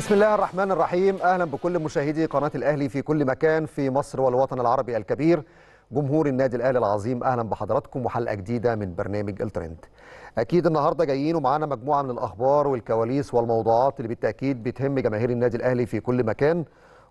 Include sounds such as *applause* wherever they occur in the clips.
بسم الله الرحمن الرحيم اهلا بكل مشاهدي قناه الاهلي في كل مكان في مصر والوطن العربي الكبير جمهور النادي الاهلي العظيم اهلا بحضراتكم وحلقه جديده من برنامج الترند اكيد النهارده جايين ومعانا مجموعه من الاخبار والكواليس والموضوعات اللي بالتاكيد بتهم جماهير النادي الاهلي في كل مكان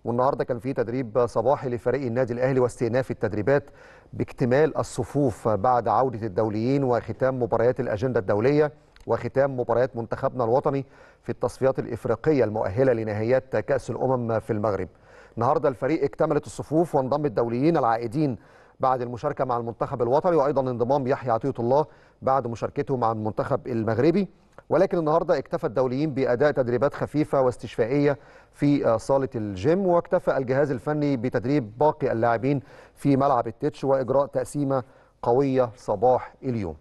والنهارده كان في تدريب صباحي لفريق النادي الاهلي واستئناف التدريبات باكتمال الصفوف بعد عوده الدوليين وختام مباريات الاجنده الدوليه وختام مباريات منتخبنا الوطني في التصفيات الإفريقية المؤهلة لنهائيات كأس الأمم في المغرب النهارده الفريق اكتملت الصفوف وانضم الدوليين العائدين بعد المشاركة مع المنتخب الوطني وأيضا انضمام يحيى عطية الله بعد مشاركته مع المنتخب المغربي ولكن النهارده اكتفى الدوليين بأداء تدريبات خفيفة واستشفائية في آه، صالة الجيم واكتفى الجهاز الفني بتدريب باقي اللاعبين في ملعب التتش وإجراء تقسيمة قوية صباح اليوم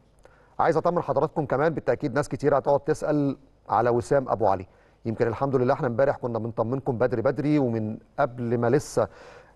عايز اطمن حضراتكم كمان بالتاكيد ناس كتير هتقعد تسال على وسام ابو علي يمكن الحمد لله احنا امبارح كنا بنطمنكم بدري بدري ومن قبل ما لسه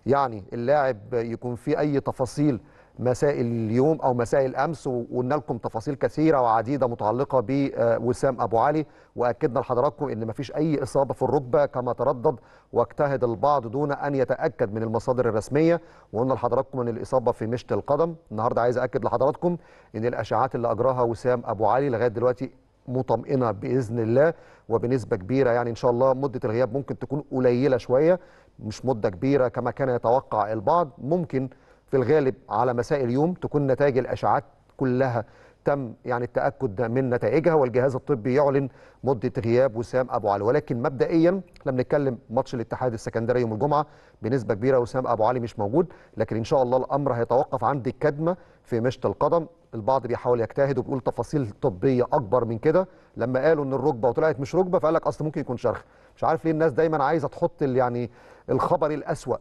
يعني اللاعب يكون فيه اي تفاصيل مساء اليوم او مساء الامس وقلنا لكم تفاصيل كثيره وعديده متعلقه بوسام ابو علي واكدنا لحضراتكم ان ما فيش اي اصابه في الركبه كما تردد واجتهد البعض دون ان يتاكد من المصادر الرسميه وقلنا لحضراتكم ان الاصابه في مشط القدم النهارده عايز اكد لحضراتكم ان الاشعاعات اللي اجراها وسام ابو علي لغايه دلوقتي مطمئنه باذن الله وبنسبه كبيره يعني ان شاء الله مده الغياب ممكن تكون قليله شويه مش مده كبيره كما كان يتوقع البعض ممكن في الغالب على مساء اليوم تكون نتائج الاشعاعات كلها تم يعني التاكد من نتائجها والجهاز الطبي يعلن مده غياب وسام ابو علي ولكن مبدئيا احنا بنتكلم ماتش الاتحاد السكندري يوم الجمعه بنسبه كبيره وسام ابو علي مش موجود لكن ان شاء الله الامر هيتوقف عند الكدمه في مشط القدم البعض بيحاول يجتهد وبيقول تفاصيل طبيه اكبر من كده لما قالوا ان الركبه وطلعت مش ركبه فقال لك اصل ممكن يكون شرخ مش عارف ليه الناس دايما عايزه تحط يعني الخبر الاسوأ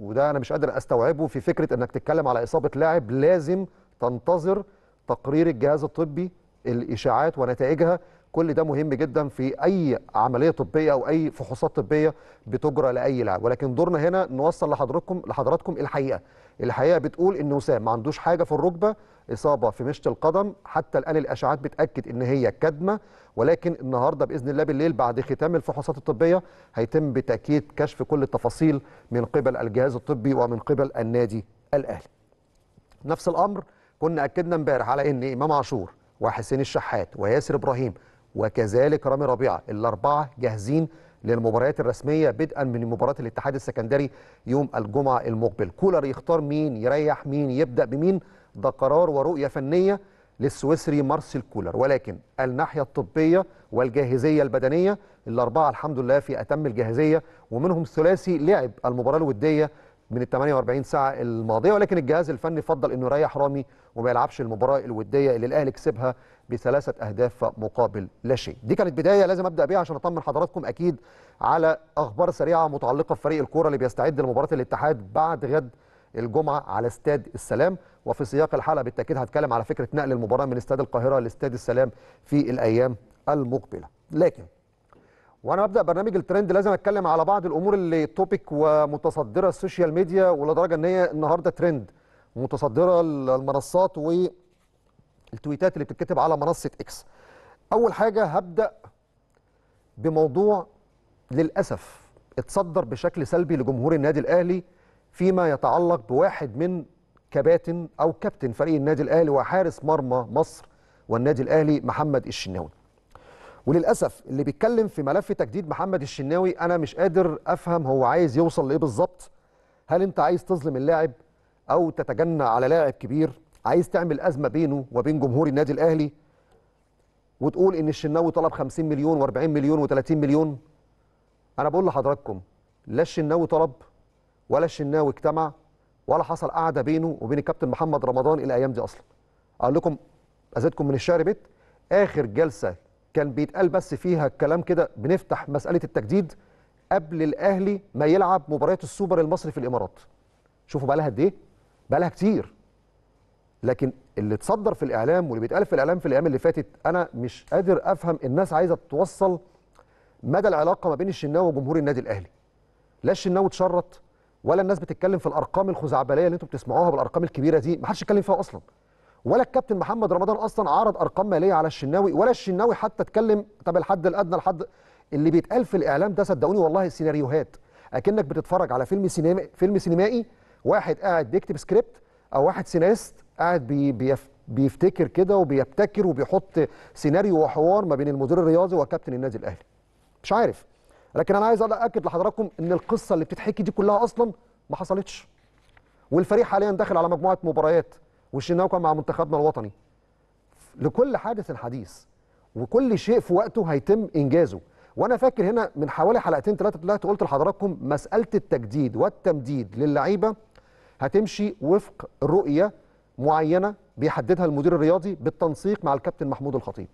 وده انا مش قادر استوعبه في فكره انك تتكلم على اصابه لاعب لازم تنتظر تقرير الجهاز الطبي الاشاعات ونتائجها كل ده مهم جدا في اي عمليه طبيه او اي فحوصات طبيه بتجرى لاي لاعب ولكن دورنا هنا نوصل لحضراتكم لحضراتكم الحقيقه الحقيقه بتقول ان وسام ما عندوش حاجه في الركبه اصابه في مشط القدم حتى الان الاشعاعات بتاكد ان هي كدمه ولكن النهارده باذن الله بالليل بعد ختام الفحوصات الطبيه هيتم بالتاكيد كشف كل التفاصيل من قبل الجهاز الطبي ومن قبل النادي الاهلي نفس الامر كنا اكدنا امبارح على ان امام عاشور وحسين الشحات وياسر ابراهيم وكذلك رامي ربيعه الاربعه جاهزين للمباريات الرسميه بدءا من مباراه الاتحاد السكندري يوم الجمعه المقبل كولر يختار مين يريح مين يبدا بمين ده قرار ورؤيه فنيه للسويسري مارسيل كولر ولكن الناحيه الطبيه والجاهزيه البدنيه الاربعه الحمد لله في اتم الجاهزيه ومنهم ثلاثي لعب المباراه الوديه من ال 48 ساعه الماضيه ولكن الجهاز الفني فضل انه يريح رامي وما يلعبش المباراه الوديه اللي الاهلي كسبها بثلاثه اهداف مقابل لا شيء دي كانت بدايه لازم ابدا بيها عشان اطمن حضراتكم اكيد على اخبار سريعه متعلقه بفريق الكوره اللي بيستعد لمباراه الاتحاد بعد غد الجمعه على استاد السلام وفي سياق الحلقه بالتاكيد هتكلم على فكره نقل المباراه من استاد القاهره لاستاد السلام في الايام المقبله لكن وانا ابدا برنامج الترند لازم اتكلم على بعض الامور اللي توبيك ومتصدره السوشيال ميديا ولدرجه ان هي النهارده ترند متصدره المنصات و التويتات اللي بتتكتب على منصه اكس اول حاجه هبدا بموضوع للاسف اتصدر بشكل سلبي لجمهور النادي الاهلي فيما يتعلق بواحد من كباتن او كابتن فريق النادي الاهلي وحارس مرمى مصر والنادي الاهلي محمد الشناوي وللاسف اللي بيتكلم في ملف تجديد محمد الشناوي انا مش قادر افهم هو عايز يوصل لايه بالظبط هل انت عايز تظلم اللاعب او تتجنى على لاعب كبير عايز تعمل ازمه بينه وبين جمهور النادي الاهلي وتقول ان الشناوي طلب 50 مليون و40 مليون و30 مليون انا بقول لحضراتكم لا الشناوي طلب ولا الشناوي اجتمع ولا حصل قعده بينه وبين الكابتن محمد رمضان الايام دي اصلا اقول لكم ازيدكم من الشعر بيت اخر جلسه كان بيتقال بس فيها الكلام كده بنفتح مساله التجديد قبل الاهلي ما يلعب مباراه السوبر المصري في الامارات شوفوا بقى لها قد ايه بقى لها كتير لكن اللي اتصدر في الاعلام واللي بيتقال في الاعلام في الايام اللي فاتت انا مش قادر افهم الناس عايزه توصل مدى العلاقه ما بين الشناوي وجمهور النادي الاهلي لا الشناوي اتشرط ولا الناس بتتكلم في الارقام الخزعبليه اللي انتم بتسمعوها بالارقام الكبيره دي ما حدش اتكلم فيها اصلا ولا الكابتن محمد رمضان اصلا عرض ارقام ماليه على الشناوي ولا الشناوي حتى اتكلم طب الحد الادنى الحد اللي بيتقال في الاعلام ده صدقوني والله السيناريوهات اكنك بتتفرج على فيلم سينمائي فيلم سينمائي واحد قاعد بيكتب سكريبت او واحد سيناريست قاعد بي بيفتكر كده وبيبتكر وبيحط سيناريو وحوار ما بين المدير الرياضي وكابتن النادي الاهلي مش عارف لكن انا عايز اكد لحضراتكم ان القصه اللي بتتحكي دي كلها اصلا ما حصلتش والفريق حاليا داخل على مجموعه مباريات وشناوكا مع منتخبنا الوطني لكل حادث حديث وكل شيء في وقته هيتم انجازه وانا فاكر هنا من حوالي حلقتين ثلاثه طلعت قلت لحضراتكم مساله التجديد والتمديد للعيبه هتمشي وفق الرؤيه معينه بيحددها المدير الرياضي بالتنسيق مع الكابتن محمود الخطيب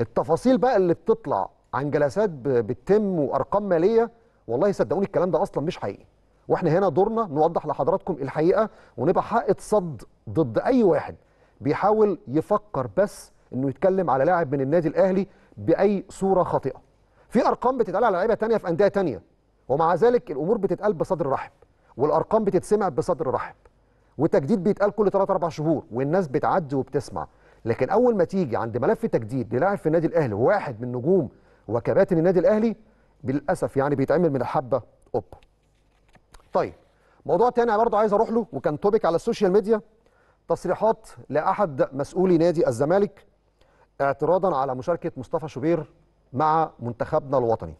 التفاصيل بقى اللي بتطلع عن جلسات بتتم وارقام ماليه والله صدقوني الكلام ده اصلا مش حقيقي واحنا هنا دورنا نوضح لحضراتكم الحقيقه ونبقى حق صد ضد اي واحد بيحاول يفكر بس انه يتكلم على لاعب من النادي الاهلي باي صوره خاطئه في ارقام بتتقال على لعيبه تانية في انديه تانية ومع ذلك الامور بتتقال بصدر رحب والارقام بتتسمع بصدر رحب وتجديد بيتقال كل 3 4 شهور والناس بتعدي وبتسمع لكن اول ما تيجي عند ملف تجديد للاعب في النادي الاهلي واحد من نجوم وكباتن النادي الاهلي للاسف يعني بيتعمل من الحبه اوب طيب موضوع تاني برضه عايز اروح له وكان توبيك على السوشيال ميديا تصريحات لاحد مسؤولي نادي الزمالك اعتراضا على مشاركه مصطفى شوبير مع منتخبنا الوطني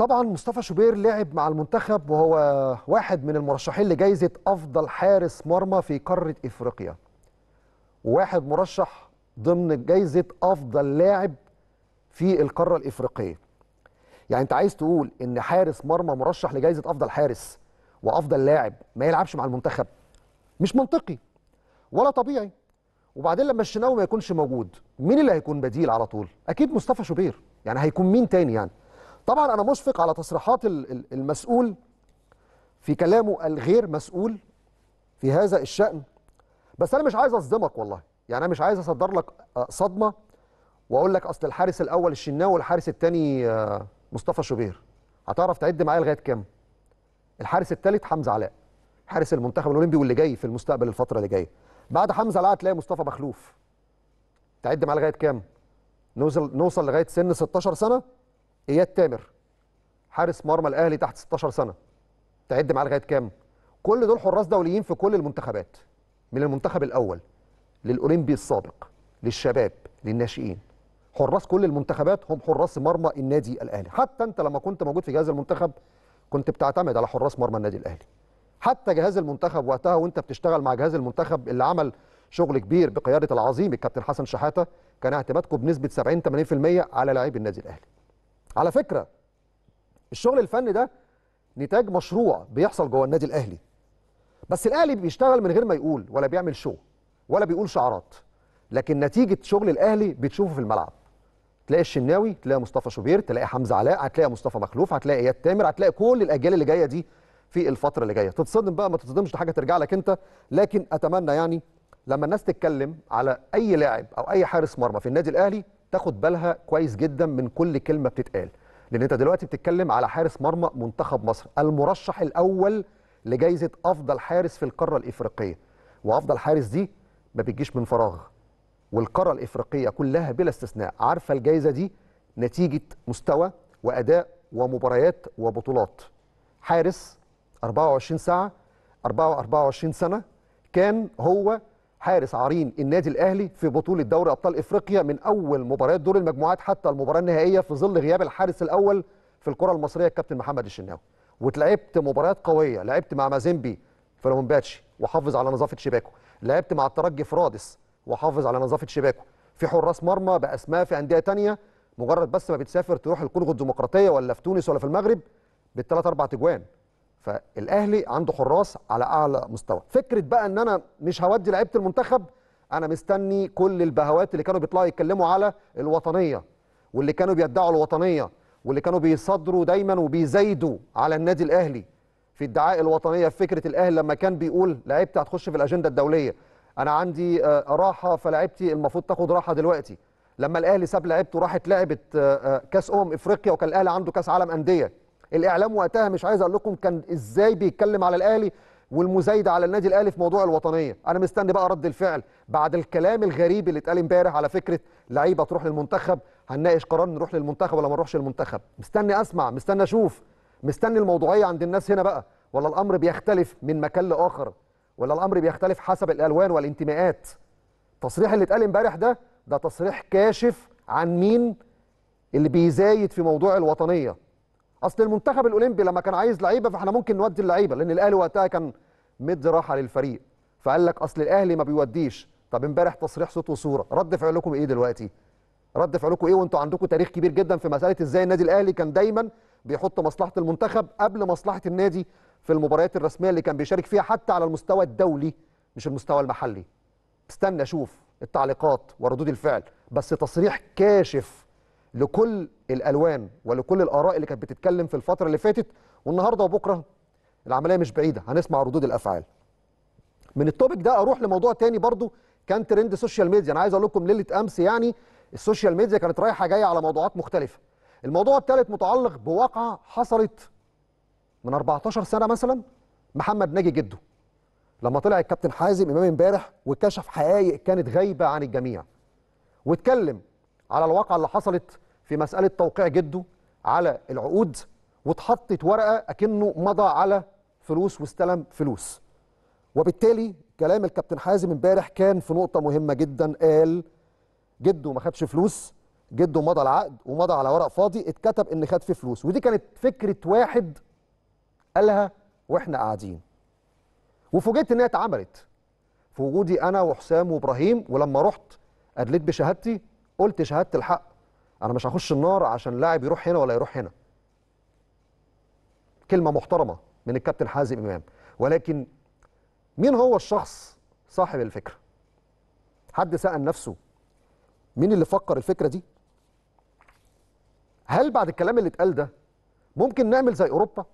طبعا مصطفى شوبير لعب مع المنتخب وهو واحد من المرشحين لجائزة أفضل حارس مرمى في قارة إفريقيا وواحد مرشح ضمن جائزة أفضل لاعب في القارة الإفريقية يعني أنت عايز تقول إن حارس مرمى مرشح لجائزة أفضل حارس وأفضل لاعب ما يلعبش مع المنتخب مش منطقي ولا طبيعي وبعدين لما الشناوي ما يكونش موجود مين اللي هيكون بديل على طول أكيد مصطفى شوبير يعني هيكون مين تاني يعني طبعا انا مشفق على تصريحات المسؤول في كلامه الغير مسؤول في هذا الشأن بس انا مش عايز اصدمك والله يعني انا مش عايز اصدر لك آه، صدمه واقول لك اصل الحارس الاول الشناوي والحارس الثاني آه، مصطفى شوبير هتعرف تعد معايا لغايه كام الحارس الثالث حمزه علاء حارس المنتخب الاولمبي واللي جاي في المستقبل الفتره اللي جايه بعد حمزه علاء هتلاقي مصطفى مخلوف تعد معايا لغايه كام نوصل نوصل لغايه سن 16 سنه اياد تامر حارس مرمى الاهلي تحت 16 سنه تعد معاه لغايه كام كل دول حراس دوليين في كل المنتخبات من المنتخب الاول للاولمبي السابق للشباب للناشئين حراس كل المنتخبات هم حراس مرمى النادي الاهلي حتى انت لما كنت موجود في جهاز المنتخب كنت بتعتمد على حراس مرمى النادي الاهلي حتى جهاز المنتخب وقتها وانت بتشتغل مع جهاز المنتخب اللي عمل شغل كبير بقياده العظيم الكابتن حسن شحاته كان اعتمادكم بنسبه 70 80% على لاعبي النادي الاهلي على فكره الشغل الفني ده نتاج مشروع بيحصل جوه النادي الاهلي بس الاهلي بيشتغل من غير ما يقول ولا بيعمل شو ولا بيقول شعارات لكن نتيجه شغل الاهلي بتشوفه في الملعب تلاقي الشناوي تلاقي مصطفى شوبير تلاقي حمزه علاء هتلاقي مصطفى مخلوف هتلاقي اياد تامر هتلاقي كل الاجيال اللي جايه دي في الفتره اللي جايه تتصدم بقى ما تتصدمش حاجه ترجع لك انت لكن اتمنى يعني لما الناس تتكلم على اي لاعب او اي حارس مرمى في النادي الاهلي تاخد بالها كويس جدا من كل كلمه بتتقال لان انت دلوقتي بتتكلم على حارس مرمى منتخب مصر المرشح الاول لجائزه افضل حارس في القاره الافريقيه وافضل حارس دي ما بتجيش من فراغ والقاره الافريقيه كلها بلا استثناء عارفه الجائزه دي نتيجه مستوى واداء ومباريات وبطولات حارس 24 ساعه 24 سنه كان هو حارس عرين النادي الاهلي في بطوله دوري ابطال افريقيا من اول مباريات دور المجموعات حتى المباراه النهائيه في ظل غياب الحارس الاول في الكره المصريه الكابتن محمد الشناوي وتلعبت مباريات قويه لعبت مع مازيمبي في لومباتشي وحافظ على نظافه شباكه لعبت مع الترجي في رادس وحافظ على نظافه شباكه في حراس مرمى باسماء في انديه ثانيه مجرد بس ما بتسافر تروح الكونغو الديمقراطيه ولا في تونس ولا في المغرب بالثلاث اربع تجوان فالاهلي عنده حراس على اعلى مستوى فكره بقى ان انا مش هودي لعيبه المنتخب انا مستني كل البهوات اللي كانوا بيطلعوا يتكلموا على الوطنيه واللي كانوا بيدعوا الوطنيه واللي كانوا بيصدروا دايما وبيزايدوا على النادي الاهلي في ادعاء الوطنيه في فكره الاهلي لما كان بيقول لعيبتي هتخش في الاجنده الدوليه انا عندي آه، راحه فلعيبتي المفروض تاخد راحه دلوقتي لما الاهلي ساب لعيبته راحت لعبت آه، آه، كاس امم افريقيا وكان الاهلي عنده كاس عالم انديه الاعلام وقتها مش عايز اقول لكم كان ازاي بيتكلم على الاهلي والمزايده على النادي الاهلي في موضوع الوطنيه انا مستني بقى رد الفعل بعد الكلام الغريب اللي اتقال امبارح على فكره لعيبه تروح للمنتخب هنناقش قرار نروح للمنتخب ولا ما نروحش للمنتخب مستني اسمع مستني اشوف مستني الموضوعيه عند الناس هنا بقى ولا الامر بيختلف من مكان لاخر ولا الامر بيختلف حسب الالوان والانتماءات التصريح اللي اتقال امبارح ده ده تصريح كاشف عن مين اللي بيزايد في موضوع الوطنيه اصل المنتخب الاولمبي لما كان عايز لعيبه فاحنا ممكن نودي اللعيبه لان الاهلي وقتها كان مدي راحه للفريق فقال لك اصل الاهلي ما بيوديش طب امبارح تصريح صوت وصوره رد فعلكم ايه دلوقتي رد فعلكم ايه وانتم عندكم تاريخ كبير جدا في مساله ازاي النادي الاهلي كان دايما بيحط مصلحه المنتخب قبل مصلحه النادي في المباريات الرسميه اللي كان بيشارك فيها حتى على المستوى الدولي مش المستوى المحلي استنى اشوف التعليقات وردود الفعل بس تصريح كاشف لكل الالوان ولكل الاراء اللي كانت بتتكلم في الفتره اللي فاتت والنهارده وبكره العمليه مش بعيده هنسمع ردود الافعال من التوبيك ده اروح لموضوع تاني برضو كان ترند سوشيال ميديا انا عايز اقول لكم ليله امس يعني السوشيال ميديا كانت رايحه جايه على موضوعات مختلفه الموضوع الثالث متعلق بواقعه حصلت من 14 سنه مثلا محمد ناجي جده لما طلع الكابتن حازم امام امبارح وكشف حقائق كانت غايبه عن الجميع واتكلم على الواقعه اللي حصلت في مساله توقيع جده على العقود واتحطت ورقه اكنه مضى على فلوس واستلم فلوس وبالتالي كلام الكابتن حازم امبارح كان في نقطه مهمه جدا قال جده ما خدش فلوس جده مضى العقد ومضى على ورق فاضي اتكتب ان خد فيه فلوس ودي كانت فكره واحد قالها واحنا قاعدين وفوجئت انها اتعملت في وجودي انا وحسام وابراهيم ولما رحت ادليت بشهادتي قلت شهاده الحق انا مش هخش النار عشان لاعب يروح هنا ولا يروح هنا كلمه محترمه من الكابتن حازم امام ولكن مين هو الشخص صاحب الفكره حد سال نفسه مين اللي فكر الفكره دي هل بعد الكلام اللي اتقال ده ممكن نعمل زي اوروبا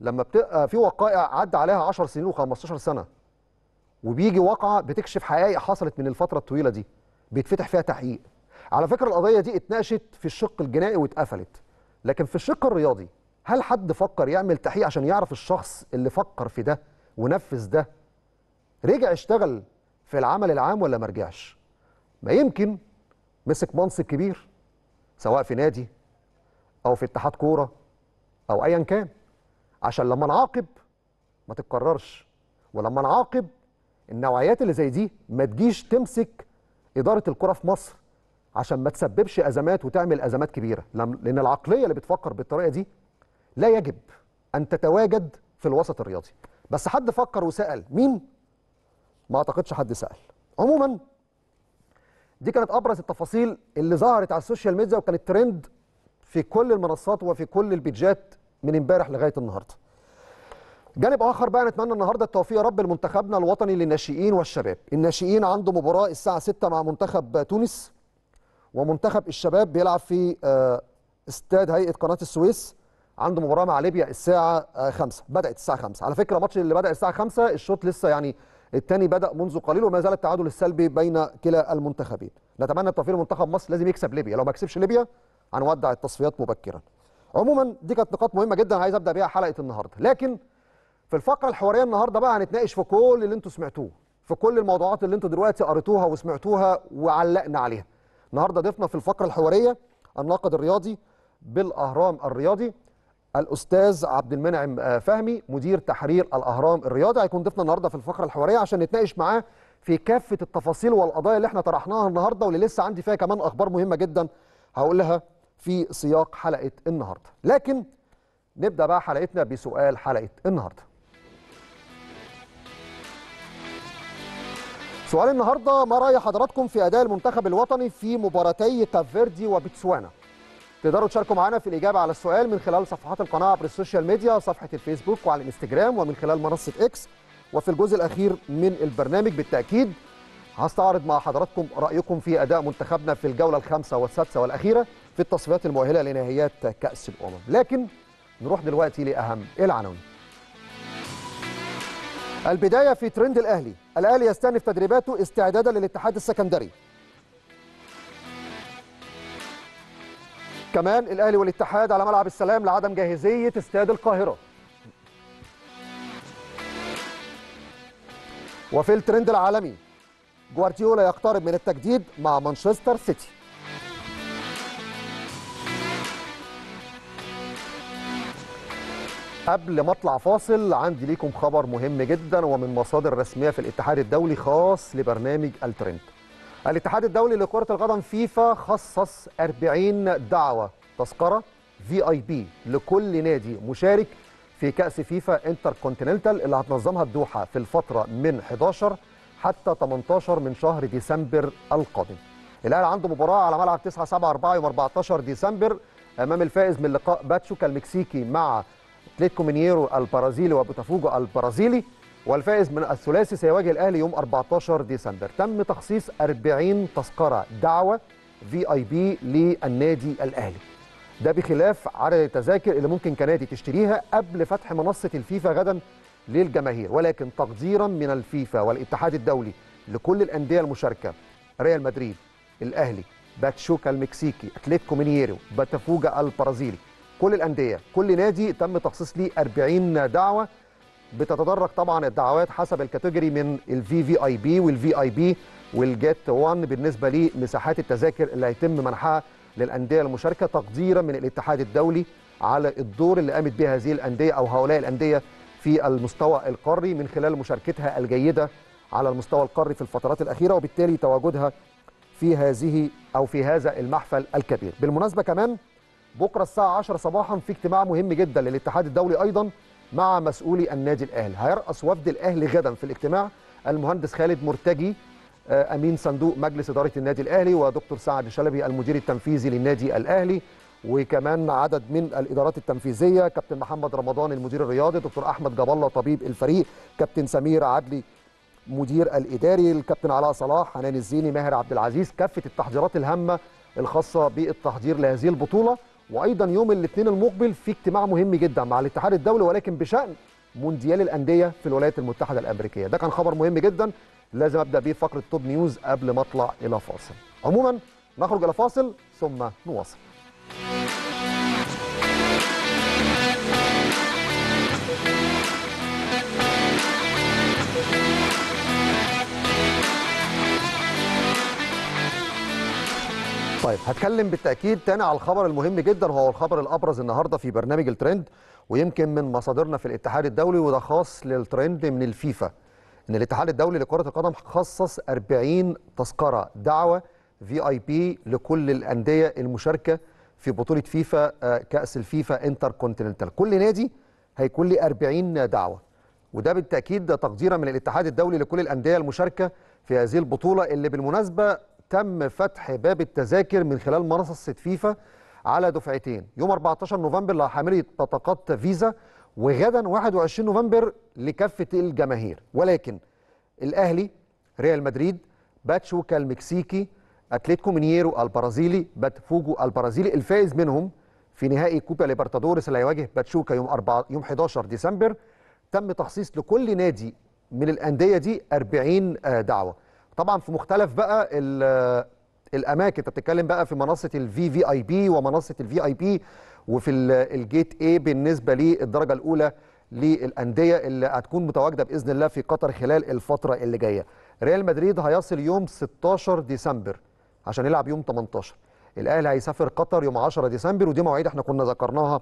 لما بتبقى في وقائع عدى عليها 10 سنين و15 سنه وبيجي واقعه بتكشف حقائق حصلت من الفتره الطويله دي بيتفتح فيها تحقيق على فكره القضيه دي اتناقشت في الشق الجنائي واتقفلت لكن في الشق الرياضي هل حد فكر يعمل تحقيق عشان يعرف الشخص اللي فكر في ده ونفذ ده رجع اشتغل في العمل العام ولا ما رجعش ما يمكن مسك منصب كبير سواء في نادي او في اتحاد كوره او ايا كان عشان لما نعاقب ما تتكررش ولما نعاقب النوعيات اللي زي دي ما تجيش تمسك اداره الكره في مصر عشان ما تسببش ازمات وتعمل ازمات كبيره لان العقليه اللي بتفكر بالطريقه دي لا يجب ان تتواجد في الوسط الرياضي بس حد فكر وسال مين ما اعتقدش حد سال عموما دي كانت ابرز التفاصيل اللي ظهرت على السوشيال ميديا وكانت ترند في كل المنصات وفي كل البيجات من امبارح لغايه النهارده جانب اخر بقى نتمنى النهارده التوفيق يا رب لمنتخبنا الوطني للناشئين والشباب الناشئين عنده مباراه الساعه 6 مع منتخب تونس ومنتخب الشباب بيلعب في آه، استاد هيئه قناه السويس عنده مباراه مع ليبيا الساعه 5 آه، بدات الساعه 5 على فكره ماتش اللي بدا الساعه 5 الشوط لسه يعني الثاني بدا منذ قليل وما زال التعادل السلبي بين كلا المنتخبين نتمنى بتوفيق منتخب مصر لازم يكسب ليبيا لو ما كسبش ليبيا هنودع التصفيات مبكرا عموما دي كانت نقاط مهمه جدا عايز ابدا بيها حلقه النهارده لكن في الفقره الحواريه النهارده بقى هنتناقش في كل اللي انتم سمعتوه في كل الموضوعات اللي انتم دلوقتي قريتوها وسمعتوها وعلقنا عليها النهارده ضيفنا في الفقره الحواريه الناقد الرياضي بالاهرام الرياضي الاستاذ عبد المنعم آه، فهمي مدير تحرير الاهرام الرياضي هيكون ضيفنا النهارده في الفقره الحواريه عشان نتناقش معاه في كافه التفاصيل والقضايا اللي احنا طرحناها النهارده واللي لسه عندي فيها كمان اخبار مهمه جدا هقولها في سياق حلقه النهارده لكن نبدا بقى حلقتنا بسؤال حلقه النهارده سؤال النهارده ما راي حضراتكم في اداء المنتخب الوطني في مباراتي كافيردي وبتسوانا تقدروا تشاركوا معنا في الاجابه على السؤال من خلال صفحات القناه عبر السوشيال ميديا صفحه الفيسبوك وعلى الانستجرام ومن خلال منصه اكس وفي الجزء الاخير من البرنامج بالتاكيد هستعرض مع حضراتكم رايكم في اداء منتخبنا في الجوله الخامسه والسادسه والاخيره في التصفيات المؤهله لنهائيات كاس الامم لكن نروح دلوقتي لاهم العناوين البدايه في ترند الاهلي الأهلي يستأنف تدريباته استعدادا للاتحاد السكندري كمان الأهلي والاتحاد على ملعب السلام لعدم جاهزية استاد القاهرة وفي الترند العالمي جوارديولا يقترب من التجديد مع مانشستر سيتي قبل ما اطلع فاصل عندي ليكم خبر مهم جدا ومن مصادر رسميه في الاتحاد الدولي خاص لبرنامج الترند. الاتحاد الدولي لكره القدم فيفا خصص 40 دعوه تذكره في اي بي لكل نادي مشارك في كاس فيفا انتر كونتيننتال اللي هتنظمها الدوحه في الفتره من 11 حتى 18 من شهر ديسمبر القادم. الاهلي عنده مباراه على ملعب 9 7 4 يوم 14 ديسمبر امام الفائز من لقاء باتشوكا المكسيكي مع اتلتيكو مينيرو البرازيلي وبوتافوجو البرازيلي والفائز من الثلاثي سيواجه الاهلي يوم 14 ديسمبر تم تخصيص 40 تذكره دعوه في اي بي للنادي الاهلي ده بخلاف عدد التذاكر اللي ممكن كنادي تشتريها قبل فتح منصه الفيفا غدا للجماهير ولكن تقديرا من الفيفا والاتحاد الدولي لكل الانديه المشاركه ريال مدريد الاهلي باتشوكا المكسيكي اتلتيكو مينيرو باتافوجا البرازيلي كل الانديه كل نادي تم تخصيص ليه 40 دعوه بتتدرج طبعا الدعوات حسب الكاتيجوري من الفي في اي بي والفي اي بي والجيت 1 بالنسبه لمساحات التذاكر اللي هيتم منحها للانديه المشاركه تقديرا من الاتحاد الدولي على الدور اللي قامت به هذه الانديه او هؤلاء الانديه في المستوى القاري من خلال مشاركتها الجيده على المستوى القاري في الفترات الاخيره وبالتالي تواجدها في هذه او في هذا المحفل الكبير بالمناسبه كمان بكره الساعه 10 صباحا في اجتماع مهم جدا للاتحاد الدولي ايضا مع مسؤولي النادي الاهلي هيرأس وفد الاهلي غدا في الاجتماع المهندس خالد مرتجي آه، امين صندوق مجلس اداره النادي الاهلي ودكتور سعد شلبي المدير التنفيذي للنادي الاهلي وكمان عدد من الادارات التنفيذيه كابتن محمد رمضان المدير الرياضي دكتور احمد جاب الله طبيب الفريق كابتن سمير عدلي مدير الاداري الكابتن علاء صلاح حنان الزيني ماهر عبد العزيز كافه التحضيرات الهامه الخاصه بالتحضير لهذه البطوله وايضا يوم الاثنين المقبل في اجتماع مهم جدا مع الاتحاد الدولي ولكن بشان مونديال الانديه في الولايات المتحده الامريكيه ده كان خبر مهم جدا لازم ابدا بيه فقره توب نيوز قبل ما اطلع الى فاصل عموما نخرج الى فاصل ثم نواصل طيب هتكلم بالتاكيد تاني على الخبر المهم جدا وهو الخبر الابرز النهارده في برنامج الترند ويمكن من مصادرنا في الاتحاد الدولي وده خاص للترند من الفيفا ان الاتحاد الدولي لكره القدم خصص 40 تذكره دعوه في اي بي لكل الانديه المشاركه في بطوله فيفا آه، كاس الفيفا انتر كونتيننتال كل نادي هيكون لي 40 دعوه وده بالتاكيد تقديرا من الاتحاد الدولي لكل الانديه المشاركه في هذه البطوله اللي بالمناسبه تم فتح باب التذاكر من خلال منصه فيفا على دفعتين يوم 14 نوفمبر لحاملي بطاقات فيزا وغدا 21 نوفمبر لكافه الجماهير ولكن الاهلي ريال مدريد باتشوكا المكسيكي اتلتيكو مينيرو البرازيلي باتفوجو البرازيلي الفائز منهم في نهائي كوبا ليبرتادورس اللي هيواجه باتشوكا يوم 4 يوم 11 ديسمبر تم تخصيص لكل نادي من الانديه دي 40 آه، دعوه طبعا في مختلف بقى الاماكن انت بتتكلم بقى في منصه الفي في اي بي ومنصه الفي اي بي وفي الجيت اي بالنسبه للدرجه الاولى للانديه اللي هتكون متواجده باذن الله في قطر خلال الفتره اللي جايه ريال مدريد هيصل يوم 16 ديسمبر عشان يلعب يوم 18 الاهلي هيسافر قطر يوم 10 ديسمبر ودي مواعيد احنا كنا ذكرناها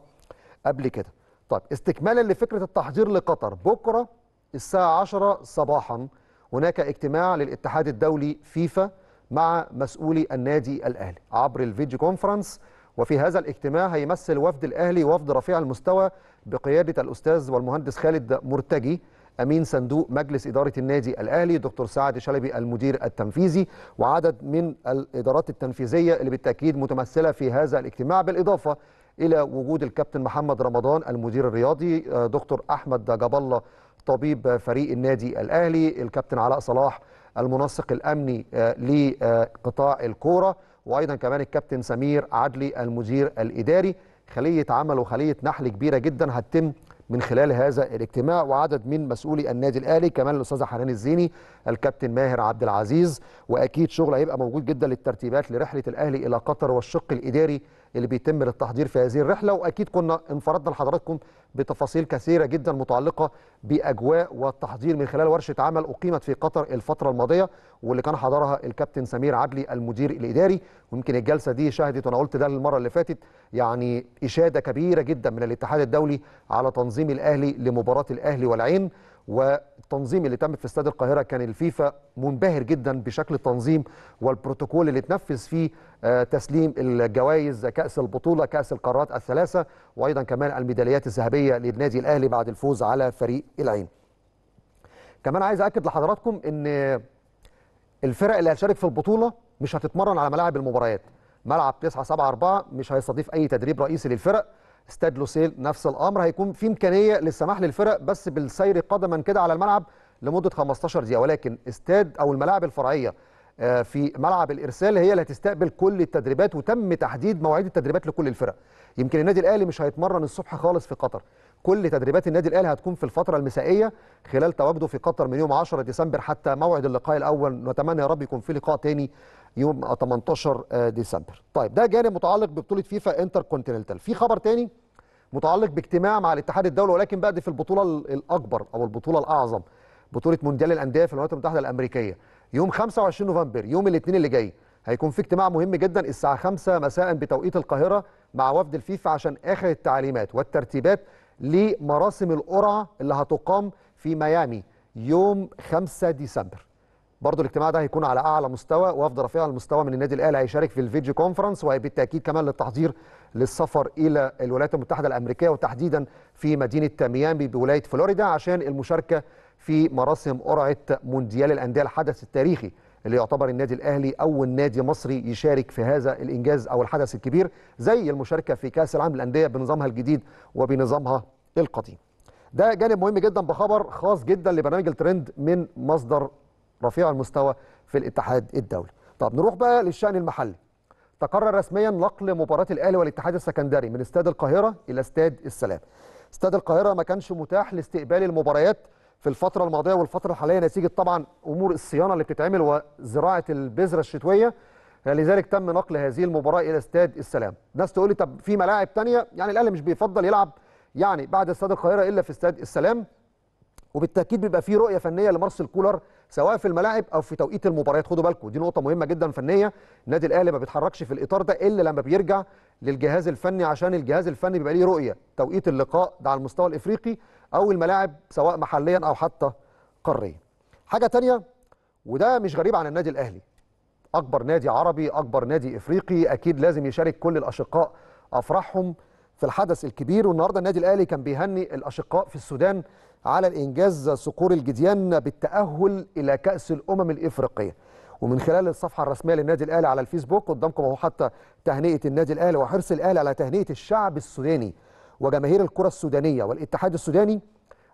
قبل كده طيب استكمالا لفكره التحضير لقطر بكره الساعه 10 صباحا هناك اجتماع للاتحاد الدولي فيفا مع مسؤولي النادي الأهلي عبر الفيديو كونفرنس وفي هذا الاجتماع هيمثل وفد الأهلي وفد رفيع المستوى بقيادة الأستاذ والمهندس خالد مرتجي امين صندوق مجلس اداره النادي الاهلي دكتور سعد شلبي المدير التنفيذي وعدد من الادارات التنفيذيه اللي بالتاكيد متمثله في هذا الاجتماع بالاضافه الى وجود الكابتن محمد رمضان المدير الرياضي آه، دكتور احمد جاب الله طبيب فريق النادي الاهلي الكابتن علاء صلاح المنسق الامني آه، لقطاع الكوره وايضا كمان الكابتن سمير عدلي المدير الاداري خليه عمل وخليه نحل كبيره جدا هتتم من خلال هذا الاجتماع وعدد من مسؤولي النادي الاهلي كمان الاستاذه حنان الزيني الكابتن ماهر عبد العزيز واكيد شغل هيبقى موجود جدا للترتيبات لرحله الاهلي الى قطر والشق الاداري اللي بيتم للتحضير في هذه الرحله واكيد كنا انفردنا لحضراتكم بتفاصيل كثيره جدا متعلقه باجواء والتحضير من خلال ورشه عمل اقيمت في قطر الفتره الماضيه واللي كان حضرها الكابتن سمير عدلي المدير الاداري ويمكن الجلسه دي شهدت وانا قلت ده المره اللي فاتت يعني اشاده كبيره جدا من الاتحاد الدولي على تنظيم الاهلي لمباراه الاهلي والعين والتنظيم اللي تم في استاد القاهره كان الفيفا منبهر جدا بشكل التنظيم والبروتوكول اللي اتنفذ فيه آه، تسليم الجوائز كاس البطوله كاس القارات الثلاثه وايضا كمان الميداليات الذهبيه للنادي الاهلي بعد الفوز على فريق العين. كمان عايز اكد لحضراتكم ان الفرق اللي هتشارك في البطوله مش هتتمرن على ملاعب المباريات ملعب 974 مش هيستضيف اي تدريب رئيسي للفرق استاد لوسيل نفس الامر هيكون في امكانيه للسماح للفرق بس بالسير قدما كده على الملعب لمده 15 دقيقه ولكن استاد او الملاعب الفرعيه آه، في ملعب الارسال هي اللي هتستقبل كل التدريبات وتم تحديد مواعيد التدريبات لكل الفرق يمكن النادي الاهلي مش هيتمرن الصبح خالص في قطر كل تدريبات النادي الاهلي هتكون في الفتره المسائيه خلال تواجده في قطر من يوم 10 ديسمبر حتى موعد اللقاء الاول نتمنى يا رب يكون في لقاء تاني يوم 18 آه، ديسمبر طيب ده جانب متعلق ببطوله فيفا انتر كونتيننتال في خبر تاني متعلق باجتماع مع الاتحاد الدولي ولكن بقى دي في البطوله الاكبر او البطوله الاعظم بطوله مونديال الانديه في الولايات المتحده الامريكيه يوم 25 نوفمبر يوم الاثنين اللي جاي هيكون في اجتماع مهم جدا الساعه 5 مساء بتوقيت القاهره مع وفد الفيفا عشان اخر التعليمات والترتيبات لمراسم القرعه اللي هتقام في ميامي يوم 5 ديسمبر برضه الاجتماع ده هيكون على اعلى مستوى وافضل رفيع المستوى من النادي الاهلي هيشارك في الفيديو كونفرنس وبالتاكيد كمان للتحضير للسفر الى الولايات المتحده الامريكيه وتحديدا في مدينه ميامي بولايه فلوريدا عشان المشاركه في مراسم قرعه مونديال الانديه الحدث التاريخي اللي يعتبر النادي الاهلي اول نادي مصري يشارك في هذا الانجاز او الحدث الكبير زي المشاركه في كاس العالم للانديه بنظامها الجديد وبنظامها القديم. ده جانب مهم جدا بخبر خاص جدا لبرنامج الترند من مصدر رفيع المستوى في الاتحاد الدولي طب نروح بقى للشأن المحلي تقرر رسميا نقل مباراة الأهلي والاتحاد السكندري من استاد القاهرة إلى استاد السلام استاد القاهرة ما كانش متاح لاستقبال المباريات في الفترة الماضية والفترة الحالية نتيجة طبعا أمور الصيانة اللي بتتعمل وزراعة البذرة الشتوية لذلك تم نقل هذه المباراة إلى استاد السلام ناس تقول لي طب في ملاعب ثانيه يعني الأهلي مش بيفضل يلعب يعني بعد استاد القاهرة إلا في استاد السلام وبالتاكيد بيبقى في رؤيه فنيه لمارسيل كولر سواء في الملاعب او في توقيت المباريات خدوا بالكم دي نقطه مهمه جدا فنيه النادي الاهلي ما بيتحركش في الاطار ده الا لما بيرجع للجهاز الفني عشان الجهاز الفني بيبقى ليه رؤيه توقيت اللقاء ده على المستوى الافريقي او الملاعب سواء محليا او حتى قاريا حاجه تانية وده مش غريب عن النادي الاهلي اكبر نادي عربي اكبر نادي افريقي اكيد لازم يشارك كل الاشقاء افراحهم في الحدث الكبير والنهارده النادي الاهلي كان بيهني الاشقاء في السودان على الانجاز صقور الجديان بالتاهل الى كاس الامم الافريقيه ومن خلال الصفحه الرسميه للنادي الاهلي على الفيسبوك قدامكم اهو حتى تهنئه النادي الاهلي وحرص الاهلي على تهنئه الشعب السوداني وجماهير الكره السودانيه والاتحاد السوداني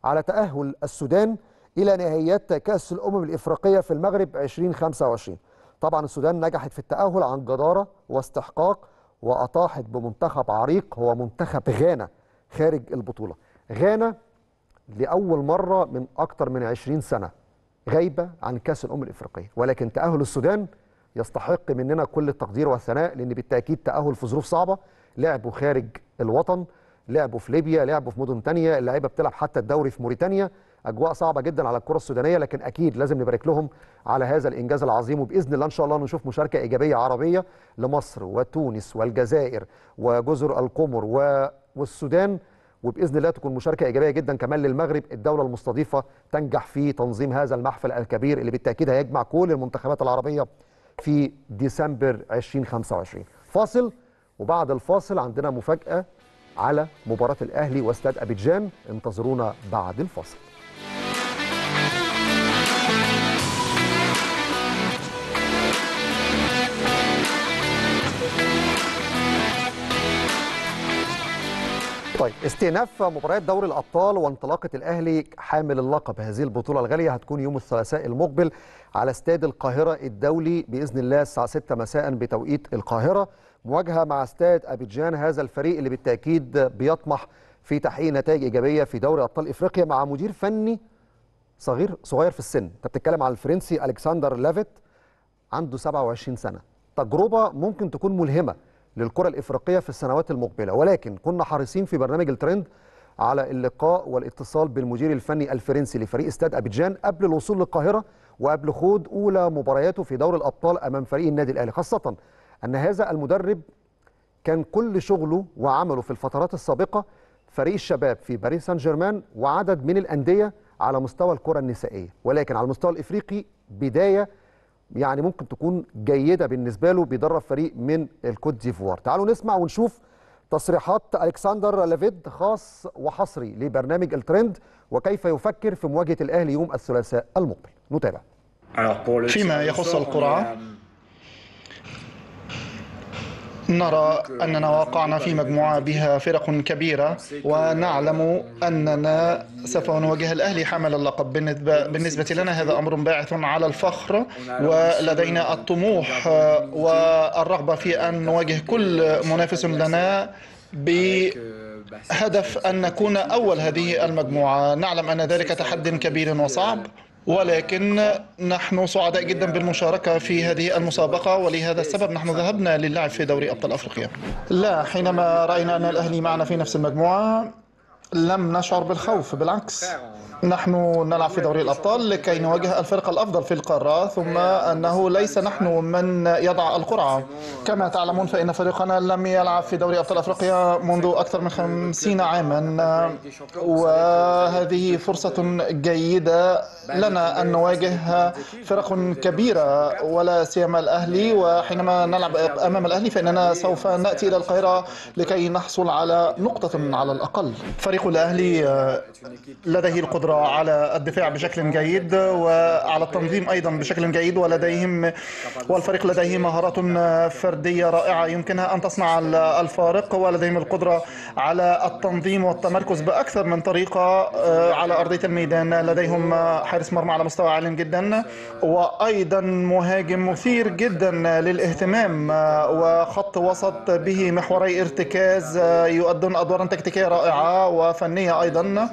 على تاهل السودان الى نهائيات كاس الامم الافريقيه في المغرب 2025 طبعا السودان نجحت في التاهل عن جداره واستحقاق وأطاحت بمنتخب عريق هو منتخب غانا خارج البطولة غانا لأول مرة من أكثر من 20 سنة غايبة عن كأس الأمم الإفريقية ولكن تأهل السودان يستحق مننا كل التقدير والثناء لأن بالتأكيد تأهل في ظروف صعبة لعبوا خارج الوطن لعبوا في ليبيا لعبوا في مدن تانية اللعيبة بتلعب حتى الدوري في موريتانيا اجواء صعبه جدا على الكره السودانيه لكن اكيد لازم نبارك لهم على هذا الانجاز العظيم وباذن الله ان شاء الله نشوف مشاركه ايجابيه عربيه لمصر وتونس والجزائر وجزر القمر والسودان وباذن الله تكون مشاركه ايجابيه جدا كمان للمغرب الدوله المستضيفه تنجح في تنظيم هذا المحفل الكبير اللي بالتاكيد هيجمع كل المنتخبات العربيه في ديسمبر 2025 فاصل وبعد الفاصل عندنا مفاجاه على مباراه الاهلي واستاد ابيجان انتظرونا بعد الفاصل طيب استئناف مباريات دوري الابطال وانطلاقه الاهلي حامل اللقب هذه البطوله الغاليه هتكون يوم الثلاثاء المقبل على استاد القاهره الدولي باذن الله الساعه 6 مساء بتوقيت القاهره مواجهه مع استاد ابيجان هذا الفريق اللي بالتاكيد بيطمح في تحقيق نتائج ايجابيه في دوري ابطال افريقيا مع مدير فني صغير صغير في السن انت بتتكلم على الفرنسي الكسندر لافيت عنده 27 سنه تجربه ممكن تكون ملهمه للكرة الإفريقية في السنوات المقبلة ولكن كنا حريصين في برنامج الترند على اللقاء والاتصال بالمدير الفني الفرنسي لفريق استاد أبيجان قبل الوصول للقاهرة وقبل خوض أولى مبارياته في دور الأبطال أمام فريق النادي الأهلي خاصة أن هذا المدرب كان كل شغله وعمله في الفترات السابقة فريق الشباب في باريس سان جيرمان وعدد من الأندية على مستوى الكرة النسائية ولكن على المستوى الإفريقي بداية يعني ممكن تكون جيده بالنسبه له بيدرب فريق من الكوت ديفوار تعالوا نسمع ونشوف تصريحات الكسندر لافيد خاص وحصري لبرنامج الترند وكيف يفكر في مواجهه الاهلي يوم الثلاثاء المقبل نتابع فيما يخص القرعه نرى أننا وقعنا في مجموعة بها فرق كبيرة ونعلم أننا سوف نواجه الأهلي حمل اللقب بالنسبة, بالنسبة لنا هذا أمر باعث على الفخر ولدينا الطموح والرغبة في أن نواجه كل منافس لنا ب هدف أن نكون أول هذه المجموعة نعلم أن ذلك تحد كبير وصعب ولكن نحن سعداء جدا بالمشاركة في هذه المسابقة ولهذا السبب نحن ذهبنا للعب في دوري أبطال أفريقيا لا حينما رأينا أن الأهلي معنا في نفس المجموعة لم نشعر بالخوف بالعكس نحن نلعب في دوري الأبطال لكي نواجه الفرقة الأفضل في القارة ثم أنه ليس نحن من يضع القرعة كما تعلمون فإن فريقنا لم يلعب في دوري أبطال أفريقيا منذ أكثر من خمسين عاما وهذه فرصة جيدة لنا أن نواجه فرق كبيرة ولا سيما الأهلي وحينما نلعب أمام الأهلي فإننا سوف نأتي إلى القاهرة لكي نحصل على نقطة على الأقل فريق الأهلي لديه القدرة القدرة على الدفاع بشكل جيد وعلى التنظيم أيضا بشكل جيد ولديهم والفريق لديه مهارات فردية رائعة يمكنها أن تصنع الفارق ولديهم القدرة على التنظيم والتمركز بأكثر من طريقة آه، على أرضية الميدان لديهم حارس مرمى على مستوى عالي جدا وأيضا مهاجم مثير جدا للاهتمام آه، وخط وسط به محوري ارتكاز آه، يؤدون أدوارا تكتيكية رائعة وفنية أيضا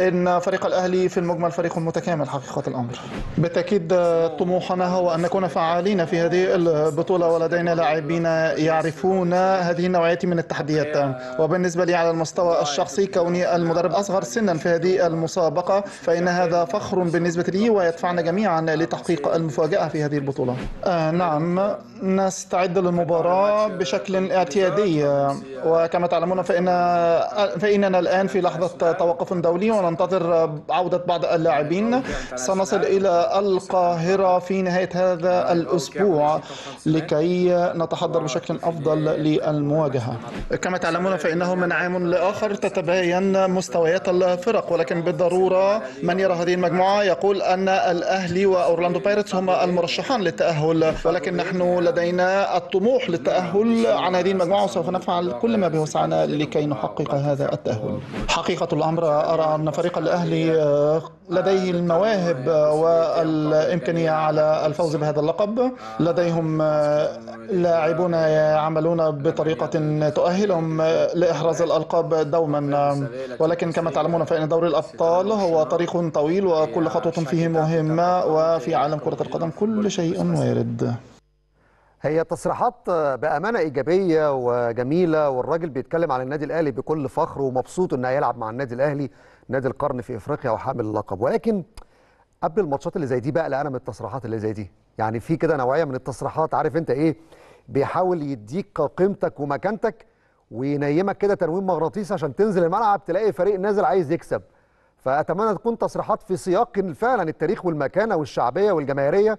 إن فريق فريق الأهلي في المجمل فريق متكامل حقيقة الأمر بالتأكيد آه، طموحنا هو أن نكون فعالين في هذه البطولة ولدينا لاعبين يعرفون هذه النوعية من التحديات وبالنسبة لي على المستوى الشخصي كوني المدرب أصغر سنا في هذه المسابقة فإن هذا فخر بالنسبة لي ويدفعنا جميعا لتحقيق المفاجأة في هذه البطولة آه نعم نستعد للمباراة بشكل اعتيادي آه، وكما تعلمون فإن فإننا الآن في لحظة توقف دولي وننتظر عودة بعض اللاعبين سنصل إلى القاهرة في نهاية هذا الأسبوع لكي نتحضر بشكل أفضل للمواجهة كما تعلمون فإنه من عام لآخر تتباين مستويات الفرق ولكن بالضرورة من يرى هذه المجموعة يقول أن الأهلي وأورلاندو بايرتس هما المرشحان للتأهل ولكن نحن لدينا الطموح للتأهل عن هذه المجموعة وسوف نفعل كل ما بوسعنا لكي نحقق هذا التأهل حقيقة الأمر أرى أن فريق الأهلي الذي لديه المواهب والإمكانية على الفوز بهذا اللقب لديهم لاعبون يعملون بطريقة تؤهلهم لإحراز الألقاب دوما ولكن كما تعلمون فإن دوري الأبطال هو طريق طويل وكل خطوة فيه مهمة وفي عالم كرة القدم كل شيء وارد هي تصريحات بامانه ايجابيه وجميله والراجل بيتكلم على النادي الاهلي بكل فخر ومبسوط انه هيلعب مع النادي الاهلي نادي القرن في افريقيا وحامل اللقب ولكن قبل الماتشات اللي زي دي بقى انا من التصريحات اللي زي دي يعني في كده نوعيه من التصريحات عارف انت ايه بيحاول يديك قيمتك ومكانتك وينيمك كده تنويم مغناطيسي عشان تنزل الملعب تلاقي فريق نازل عايز يكسب فاتمنى تكون تصريحات في سياق فعلا التاريخ والمكانه والشعبيه والجماهيريه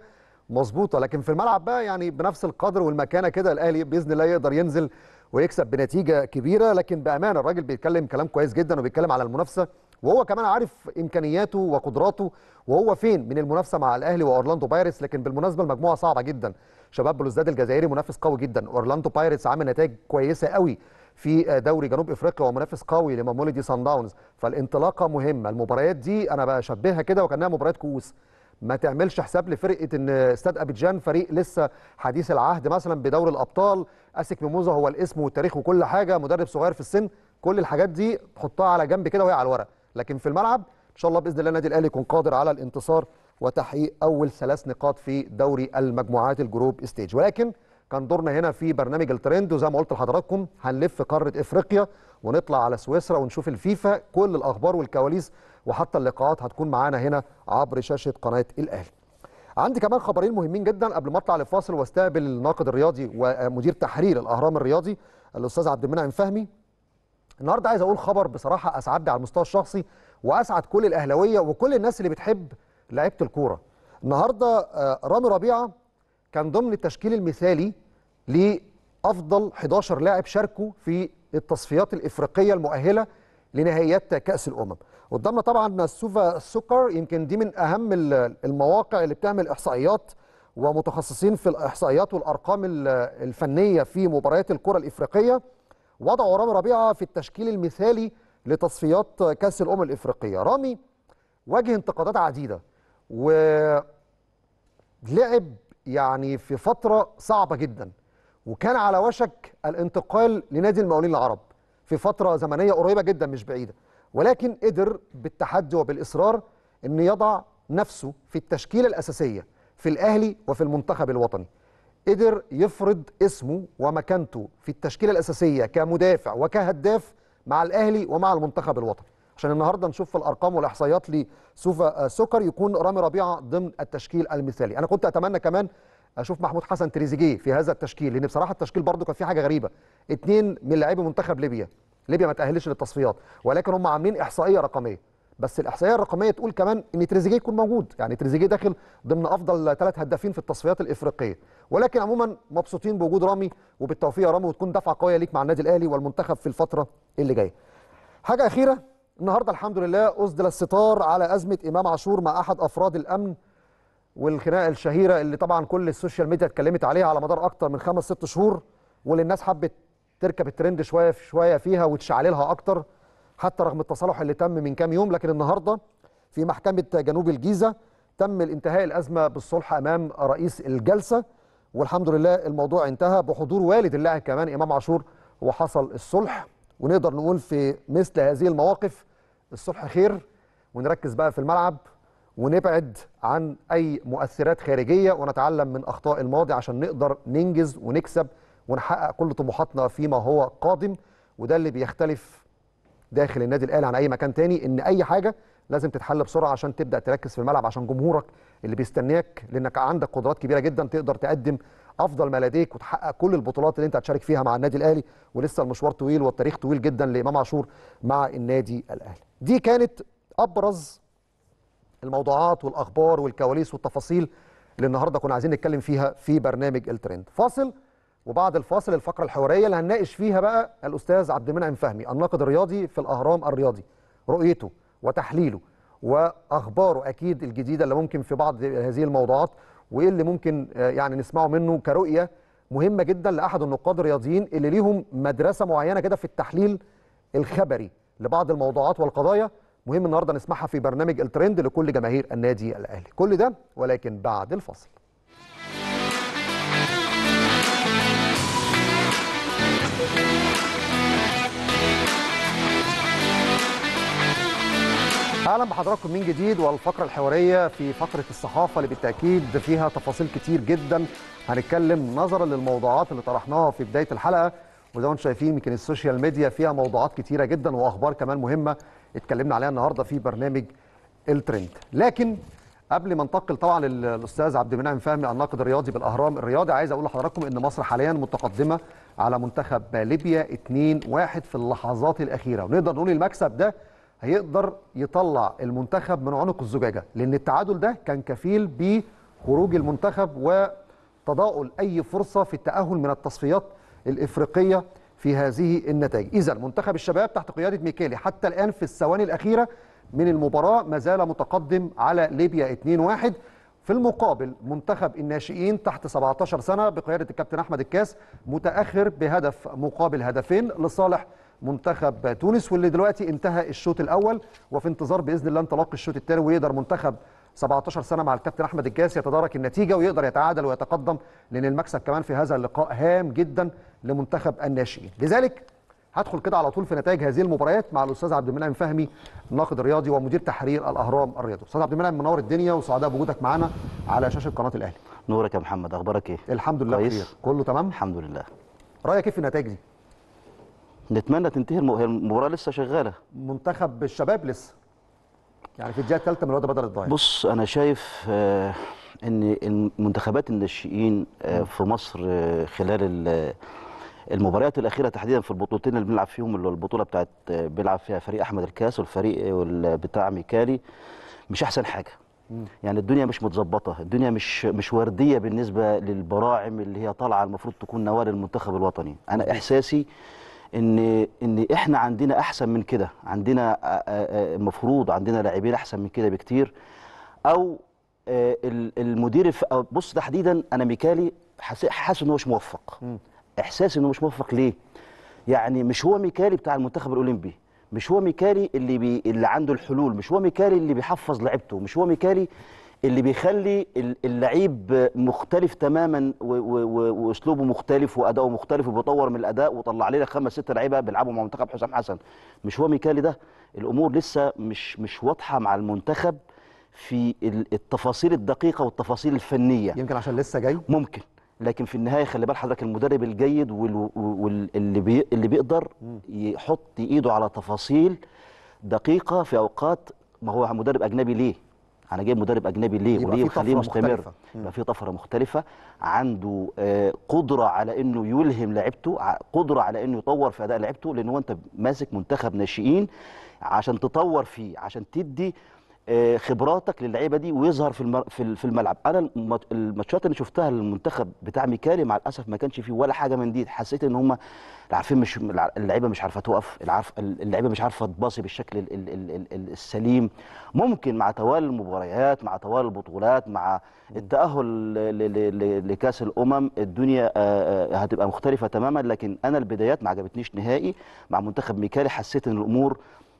مظبوطه لكن في الملعب بقى يعني بنفس القدر والمكانه كده الاهلي باذن الله يقدر ينزل ويكسب بنتيجه كبيره لكن بامانه الراجل بيتكلم كلام كويس جدا وبيتكلم على المنافسه وهو كمان عارف امكانياته وقدراته وهو فين من المنافسه مع الاهلي واورلاندو بايرتس لكن بالمناسبه المجموعه صعبه جدا شباب بلوزداد الجزائري منافس قوي جدا اورلاندو بايرتس عامل نتائج كويسه قوي في دوري جنوب افريقيا ومنافس قوي لمامولدي سان داونز فالانطلاقه مهمه المباريات دي انا بشبهها كده وكانها مباريات كؤوس ما تعملش حساب لفرقه ان استاد ابيجان فريق لسه حديث العهد مثلا بدور الابطال اسك ميموزا هو الاسم والتاريخ وكل حاجه مدرب صغير في السن كل الحاجات دي تحطها على جنب كده وهي على الورق لكن في الملعب ان شاء الله باذن الله النادي الاهلي يكون قادر على الانتصار وتحقيق اول ثلاث نقاط في دوري المجموعات الجروب ستيج ولكن كان دورنا هنا في برنامج الترند وزي ما قلت لحضراتكم هنلف قاره افريقيا ونطلع على سويسرا ونشوف الفيفا كل الاخبار والكواليس وحتى اللقاءات هتكون معانا هنا عبر شاشه قناه الاهلي. عندي كمان خبرين مهمين جدا قبل ما اطلع لفاصل واستقبل الناقد الرياضي ومدير تحرير الاهرام الرياضي الاستاذ عبد المنعم فهمي النهارده عايز اقول خبر بصراحه اسعدني على المستوى الشخصي واسعد كل الاهلاويه وكل الناس اللي بتحب لعيبه الكوره النهارده آه، رامي ربيعه كان ضمن التشكيل المثالي لافضل 11 لاعب شاركوا في التصفيات الافريقيه المؤهله لنهائيات كاس الامم قدامنا طبعا سوفا سكر يمكن دي من اهم المواقع اللي بتعمل احصائيات ومتخصصين في الاحصائيات والارقام الفنيه في مباريات الكره الافريقيه وضع رامي ربيعه في التشكيل المثالي لتصفيات كاس الامم الافريقيه رامي واجه انتقادات عديده ولعب يعني في فتره صعبه جدا وكان على وشك الانتقال لنادي المقاولين العرب في فتره زمنيه قريبه جدا مش بعيده ولكن قدر بالتحدي وبالاصرار ان يضع نفسه في التشكيله الاساسيه في الاهلي وفي المنتخب الوطني قدر يفرض اسمه ومكانته في التشكيله الاساسيه كمدافع وكهداف مع الاهلي ومع المنتخب الوطني عشان النهارده نشوف الارقام والاحصائيات لسوفا سكر يكون رامي ربيعه ضمن التشكيل المثالي انا كنت اتمنى كمان اشوف محمود حسن تريزيجيه في هذا التشكيل لان بصراحه التشكيل برضه كان فيه حاجه غريبه اثنين من لاعبي منتخب ليبيا ليبيا ما تاهلش للتصفيات ولكن هم عاملين احصائيه رقميه بس الاحصائيه الرقميه تقول كمان ان تريزيجيه يكون موجود يعني تريزيجيه داخل ضمن افضل ثلاث هدافين في التصفيات الافريقيه ولكن عموما مبسوطين بوجود رامي وبالتوفيق يا رامي وتكون دفعه قويه ليك مع النادي الاهلي والمنتخب في الفتره اللي جايه حاجه اخيره النهارده الحمد لله اسدل الستار على ازمه امام عاشور مع احد افراد الامن والخناقه الشهيره اللي طبعا كل السوشيال ميديا اتكلمت عليها على مدار اكتر من خمس ست شهور واللي الناس حبت تركب الترند شويه في شويه فيها وتشعللها اكتر حتى رغم التصالح اللي تم من كام يوم لكن النهارده في محكمه جنوب الجيزه تم الانتهاء الازمه بالصلح امام رئيس الجلسه والحمد لله الموضوع انتهى بحضور والد اللاعب كمان امام عاشور وحصل الصلح ونقدر نقول في مثل هذه المواقف الصلح خير ونركز بقى في الملعب ونبعد عن اي مؤثرات خارجيه ونتعلم من اخطاء الماضي عشان نقدر ننجز ونكسب ونحقق كل طموحاتنا فيما هو قادم وده اللي بيختلف داخل النادي الاهلي عن اي مكان تاني ان اي حاجه لازم تتحل بسرعه عشان تبدا تركز في الملعب عشان جمهورك اللي بيستناك لانك عندك قدرات كبيره جدا تقدر تقدم افضل ما لديك وتحقق كل البطولات اللي انت هتشارك فيها مع النادي الاهلي ولسه المشوار طويل والتاريخ طويل جدا لامام عاشور مع النادي الاهلي. دي كانت ابرز الموضوعات والاخبار والكواليس والتفاصيل اللي النهارده كنا عايزين نتكلم فيها في برنامج الترند. فاصل وبعد الفاصل الفقره الحواريه اللي هنناقش فيها بقى الاستاذ عبد المنعم فهمي الناقد الرياضي في الاهرام الرياضي رؤيته وتحليله واخباره اكيد الجديده اللي ممكن في بعض هذه الموضوعات وايه اللي ممكن آه، يعني نسمعه منه كرؤيه مهمه جدا لاحد النقاد الرياضيين اللي ليهم مدرسه معينه كده في التحليل الخبري لبعض الموضوعات والقضايا مهم النهارده نسمعها في برنامج الترند لكل جماهير النادي الاهلي كل ده ولكن بعد الفصل اهلا بحضراتكم من جديد والفقره الحواريه في فقره الصحافه اللي بالتاكيد فيها تفاصيل كتير جدا هنتكلم نظرا للموضوعات اللي طرحناها في بدايه الحلقه وزي ما انتم شايفين يمكن السوشيال ميديا فيها موضوعات كتيره جدا واخبار كمان مهمه اتكلمنا عليها النهارده في برنامج الترند لكن قبل ما انتقل طبعا للاستاذ عبد المنعم فهمي الناقد الرياضي بالاهرام الرياضي عايز اقول لحضراتكم ان مصر حاليا متقدمه على منتخب ليبيا 2-1 في اللحظات الاخيره ونقدر نقول المكسب ده هيقدر يطلع المنتخب من عنق الزجاجه لان التعادل ده كان كفيل بخروج المنتخب وتضاؤل اي فرصه في التاهل من التصفيات الافريقيه في هذه النتائج اذا منتخب الشباب تحت قياده ميكيلي حتى الان في الثواني الاخيره من المباراه ما زال متقدم على ليبيا 2-1 في المقابل منتخب الناشئين تحت 17 سنه بقياده الكابتن احمد الكاس متاخر بهدف مقابل هدفين لصالح منتخب تونس واللي دلوقتي انتهى الشوط الاول وفي انتظار باذن الله انطلاق الشوط الثاني ويقدر منتخب 17 سنه مع الكابتن احمد الجاس يتدارك النتيجه ويقدر يتعادل ويتقدم لان المكسب كمان في هذا اللقاء هام جدا لمنتخب الناشئين لذلك هدخل كده على طول في نتائج هذه المباريات مع الاستاذ عبد المنعم فهمي الناقد الرياضي ومدير تحرير الاهرام الرياضي استاذ عبد المنعم منور الدنيا وسعداء بوجودك معانا على شاشه قناه الاهلي نورك يا محمد اخبارك ايه الحمد لله كويس. بخير كله تمام الحمد لله رايك ايه في النتائج دي نتمنى تنتهي المباراه لسه شغاله منتخب الشباب لسه يعني في الجهه الثالثه من الوقت بدل الضايع بص انا شايف آه، ان المنتخبات الناشئين آه، في مصر آه، خلال المباريات الاخيره تحديدا في البطولتين اللي بنلعب فيهم اللي البطوله بتاعت بيلعب فيها فريق احمد الكاس والفريق بتاع ميكالي مش احسن حاجه يعني الدنيا مش متظبطه الدنيا مش مش ورديه بالنسبه للبراعم اللي هي طالعه المفروض تكون نوال المنتخب الوطني انا احساسي ان ان احنا عندنا احسن من كده عندنا المفروض آه، آه، آه، عندنا لاعبين احسن من كده بكتير او المدير بص تحديدا انا ميكالي حاسس ان هو مش موفق احساس انه مش موفق ليه يعني مش هو ميكالي بتاع المنتخب الاولمبي مش هو ميكالي اللي بي اللي عنده الحلول مش هو ميكالي اللي بيحفظ لعبته مش هو ميكالي اللي بيخلي اللعيب مختلف تماما واسلوبه مختلف واداؤه مختلف وبيطور من الاداء وطلع لنا خمس ست لعيبه بيلعبوا مع منتخب حسام حسن مش هو ميكالي ده الامور لسه مش مش واضحه مع المنتخب في التفاصيل الدقيقه والتفاصيل الفنيه يمكن عشان لسه جاي ممكن لكن في النهايه خلي بال حضرتك المدرب الجيد واللي بي اللي بيقدر يحط ايده على تفاصيل دقيقه في اوقات ما هو مدرب اجنبي ليه انا جايب مدرب اجنبي ليه وليه وخليه مستمر يبقى في طفره مختلفه عنده آه، قدره على انه يلهم لعبته قدره على انه يطور في اداء لعبته لان هو انت ماسك منتخب ناشئين عشان تطور فيه عشان تدي آه، خبراتك للعيبه دي ويظهر في في الملعب انا الماتشات اللي شفتها للمنتخب بتاع ميكالي مع الاسف ما كانش فيه ولا حاجه من دي حسيت ان هم عارفين مش اللعيبه مش عارفه توقف اللعيبه مش عارفه تباصي بالشكل السليم ممكن مع توالي المباريات مع توالي البطولات مع التاهل لكاس الامم الدنيا آه، آه، هتبقى مختلفه تماما لكن انا البدايات ما عجبتنيش نهائي مع منتخب ميكالي حسيت ان الامور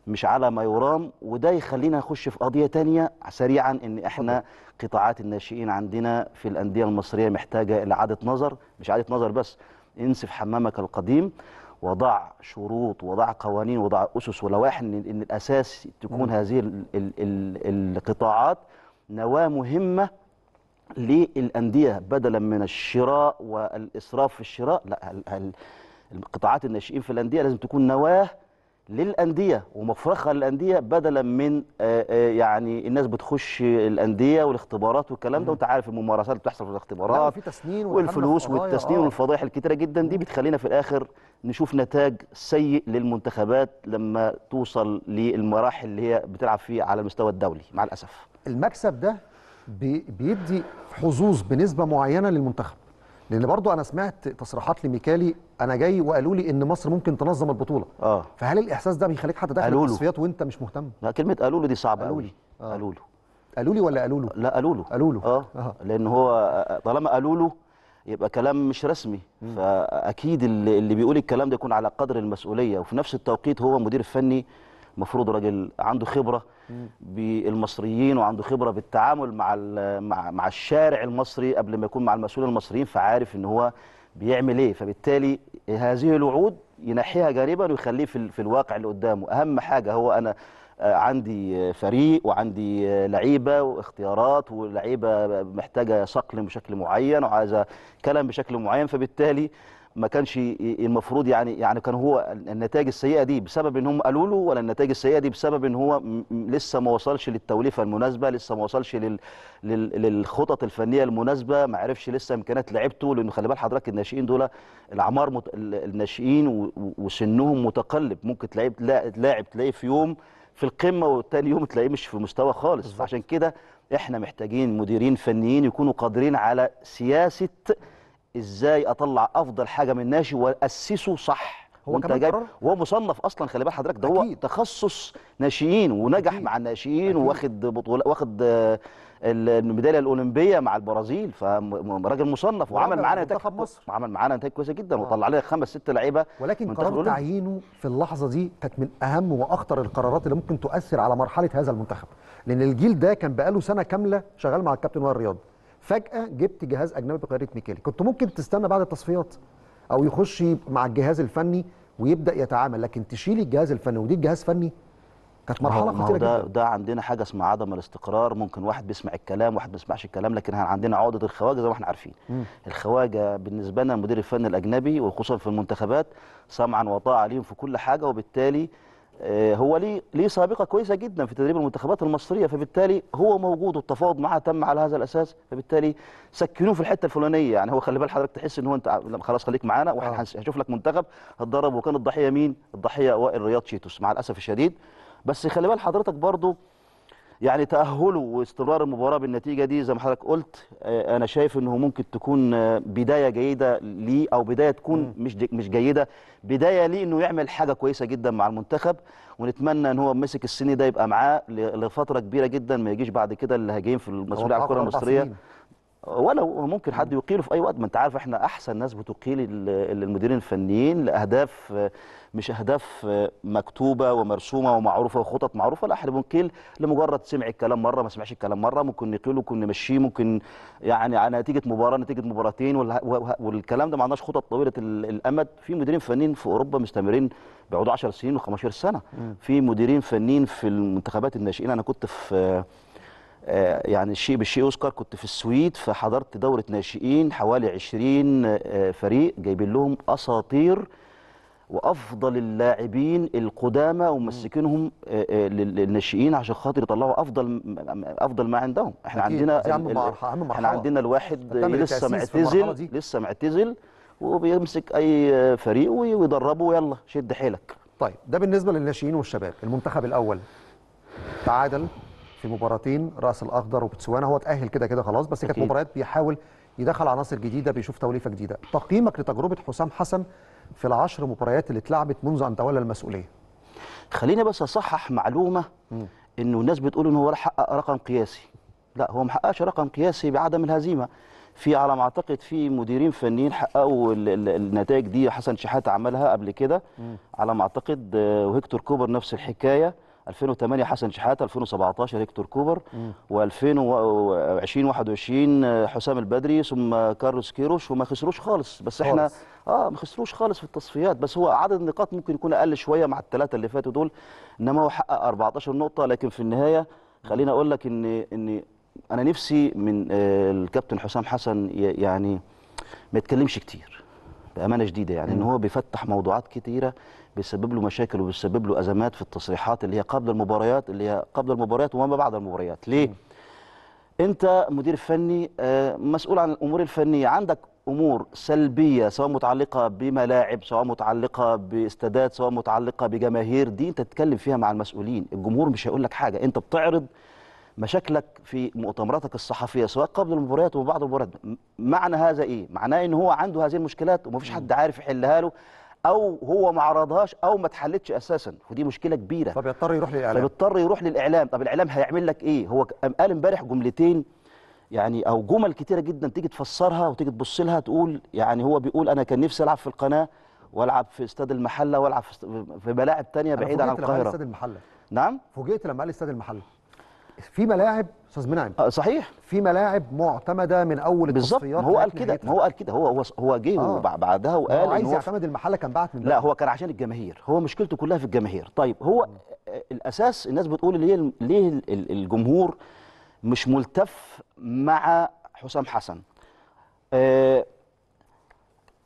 مش على ما يرام وده يخلينا نخش في قضيه تانية سريعا ان احنا قطاعات الناشئين عندنا في الانديه المصريه محتاجه لاعاده نظر مش اعاده نظر بس انسف حمامك القديم وضع شروط وضع قوانين وضع اسس ولوائح ان, إن الاساس تكون هذه الـ الـ الـ القطاعات نواه مهمه للانديه بدلا من الشراء والاسراف في الشراء لا القطاعات الناشئين في الانديه لازم تكون نواه للانديه ومفرخه للانديه بدلا من آه، آه، يعني الناس بتخش الانديه والاختبارات والكلام ده وانت عارف الممارسات اللي بتحصل في الاختبارات في تسنين والفلوس والتسنين آه. والفضائح الكتيره جدا دي بتخلينا في الاخر نشوف نتاج سيء للمنتخبات لما توصل للمراحل اللي هي بتلعب فيه على المستوى الدولي مع الاسف المكسب ده بيدي حظوظ بنسبه معينه للمنتخب لان برضو انا سمعت تصريحات لميكالي انا جاي وقالوا لي ان مصر ممكن تنظم البطوله اه فهل الاحساس ده بيخليك حتى داخل التصفيات وانت مش مهتم لا كلمه قالوا له دي صعبه قالوا لي آه. قالوا له قالوا لي ولا قالوا له لا قالوا له قالوا له آه. اه لان هو طالما قالوا له يبقى كلام مش رسمي مم. فاكيد اللي, اللي بيقول الكلام ده يكون على قدر المسؤوليه وفي نفس التوقيت هو مدير فني المفروض راجل عنده خبره مم. بالمصريين وعنده خبره بالتعامل مع مع الشارع المصري قبل ما يكون مع المسؤولين المصريين فعارف ان هو بيعمل ايه فبالتالي هذه الوعود ينحيها جانبا ويخليه في, في الواقع اللي قدامه اهم حاجه هو انا آه، عندي آه، فريق وعندي آه، لعيبه واختيارات ولعيبه محتاجه صقل بشكل معين وعايزه كلام بشكل معين فبالتالي ما كانش المفروض يعني يعني كان هو النتائج السيئه دي بسبب ان هم قالوا له ولا النتائج السيئه دي بسبب ان هو لسه ما وصلش للتوليفه المناسبه لسه ما وصلش لل للخطط الفنيه المناسبه ما عرفش لسه امكانيات لعبته لانه خلي بال حضرتك الناشئين دول الاعمار مت... الناشئين وسنهم متقلب ممكن تلاعب لاعب تلاقيه في يوم في القمه والتاني يوم تلاقيه مش في مستوى خالص عشان فعشان كده احنا محتاجين مديرين فنيين يكونوا قادرين على سياسه ازاي اطلع افضل حاجه من ناشي واسسه صح هو كمان جايب هو مصنف اصلا خلي بال حضرتك ده هو تخصص ناشئين ونجح أكيد. مع الناشئين واخد بطوله واخد آه، الميداليه الاولمبيه مع البرازيل فراجل مصنف وعمل معانا نتائج مصر وعمل معانا نتائج كويسه جدا آه. وطلع لنا خمس ست لعيبه ولكن قرار تعيينه في اللحظه دي كانت من اهم واخطر القرارات اللي ممكن تؤثر على مرحله هذا المنتخب لان الجيل ده كان بقاله سنه كامله شغال مع الكابتن وائل رياض فجاه جبت جهاز اجنبي بقياده ميكالي كنت ممكن تستنى بعد التصفيات او يخش مع الجهاز الفني ويبدا يتعامل لكن تشيلي الجهاز الفني ودي الجهاز فني كانت مرحله خطيره جدا. ده عندنا حاجه اسمها عدم الاستقرار ممكن واحد بيسمع الكلام واحد ما بيسمعش الكلام لكن عندنا عقده الخواجه زي ما احنا عارفين مم. الخواجه بالنسبه لنا المدير الفني الاجنبي وخصوصا في المنتخبات سمعا وطاعه ليهم في كل حاجه وبالتالي آه، هو ليه ليه سابقه كويسه جدا في تدريب المنتخبات المصريه فبالتالي هو موجود والتفاوض معاه تم على هذا الاساس فبالتالي سكنوه في الحته الفلانيه يعني هو خلي بال حضرتك تحس ان هو انت خلاص خليك معانا واحنا آه. هنشوف لك منتخب هتدرب وكان الضحيه مين؟ الضحيه وائل رياض شيتوس مع الاسف الشديد بس خلي بال حضرتك برضه يعني تاهله واستمرار المباراه بالنتيجه دي زي ما حضرتك قلت آه، انا شايف انه ممكن تكون آه، بدايه جيده ليه او بدايه تكون مش مش جيده بدايه ليه انه يعمل حاجه كويسه جدا مع المنتخب ونتمنى ان هو مسك السن ده يبقى معاه لفتره كبيره جدا ما يجيش بعد كده اللي اللاجئين في المسؤوليه على الكره المصريه ولو ممكن حد يقيله في اي وقت ما انت عارف احنا احسن ناس بتقيل المديرين الفنيين لاهداف مش اهداف مكتوبه ومرسومه ومعروفه وخطط معروفه لا احنا بنقيل لمجرد سمع الكلام مره ما سمعش الكلام مره ممكن نقيله ممكن نمشيه ممكن يعني على نتيجه مباراه نتيجه مباراتين والكلام ده ما عندناش خطط طويله الامد في مديرين فنيين في اوروبا مستمرين بيقعدوا 10 سنين و15 سنه في مديرين فنيين في المنتخبات الناشئين انا كنت في آه، يعني الشيء بالشيء يذكر كنت في السويد فحضرت دوره ناشئين حوالي 20 آه، فريق جايبين لهم اساطير وافضل اللاعبين القدامى ومسكينهم آه، للناشئين عشان خاطر يطلعوا افضل افضل ما عندهم احنا عندنا احنا عندنا الواحد إيه لسه معتزل لسه معتزل وبيمسك اي فريق ويدربه ويلا شد حيلك طيب ده بالنسبه للناشئين والشباب المنتخب الاول تعادل في مباراتين راس الاخضر وبتسوانا هو اتاهل كده كده خلاص بس كانت مباريات بيحاول يدخل عناصر جديده بيشوف توليفه جديده تقييمك لتجربه حسام حسن في العشر مباريات اللي اتلعبت منذ ان تولى المسؤوليه خليني بس اصحح معلومه انه الناس بتقول ان هو حقق رقم قياسي لا هو ما حققش رقم قياسي بعدم الهزيمه في على ما اعتقد في مديرين فنيين حققوا النتائج دي حسن شحاته عملها قبل كده على ما اعتقد آه، وهيكتور كوبر نفس الحكايه 2008 حسن شحاته 2017 هيكتور كوبر و2020 21 حسام البدري ثم كارلوس كيروش وما خسروش خالص بس احنا خالص. اه ما خسروش خالص في التصفيات بس هو عدد النقاط ممكن يكون اقل شويه مع الثلاثه اللي فاتوا دول انما هو حقق 14 نقطه لكن في النهايه خليني اقول لك ان ان انا نفسي من آه، الكابتن حسام حسن يعني ما يتكلمش كتير بامانه شديده يعني ان هو بيفتح موضوعات كتيره بيسبب له مشاكل وبيسبب له ازمات في التصريحات اللي هي قبل المباريات اللي هي قبل المباريات وما بعد المباريات ليه انت مدير فني آه، مسؤول عن الامور الفنيه عندك امور سلبيه سواء متعلقه بملاعب سواء متعلقه باستادات سواء متعلقه بجماهير دي انت تتكلم فيها مع المسؤولين الجمهور مش هيقول لك حاجه انت بتعرض مشاكلك في مؤتمراتك الصحفيه سواء قبل المباريات وبعد المباريات معنى هذا ايه معناه ان هو عنده هذه المشكلات ومفيش حد عارف يحلها له او هو ما عرضهاش او ما اتحلتش اساسا ودي مشكله كبيره فبيضطر يروح للاعلام فبيضطر يروح للاعلام طب الاعلام هيعمل لك ايه هو قال امبارح جملتين يعني او جمل كتيره جدا تيجي تفسرها وتيجي تبص لها تقول يعني هو بيقول انا كان نفسي العب في القناه والعب في استاد المحله والعب في ملاعب ثانيه بعيد عن القاهره استاد المحله نعم فوجئت لما قال استاد المحله في ملاعب استاذ منعم آه، صحيح في ملاعب معتمده من اول بالظبط هو قال كده ما هو قال كده هو هو هو جه آه. بعدها وقال هو عايز يعتمد المحله كان بعت من لا هو كان عشان الجماهير هو مشكلته كلها في الجماهير طيب هو م. آه. آه، الاساس الناس بتقول ليه ليه الجمهور مش ملتف مع حسام حسن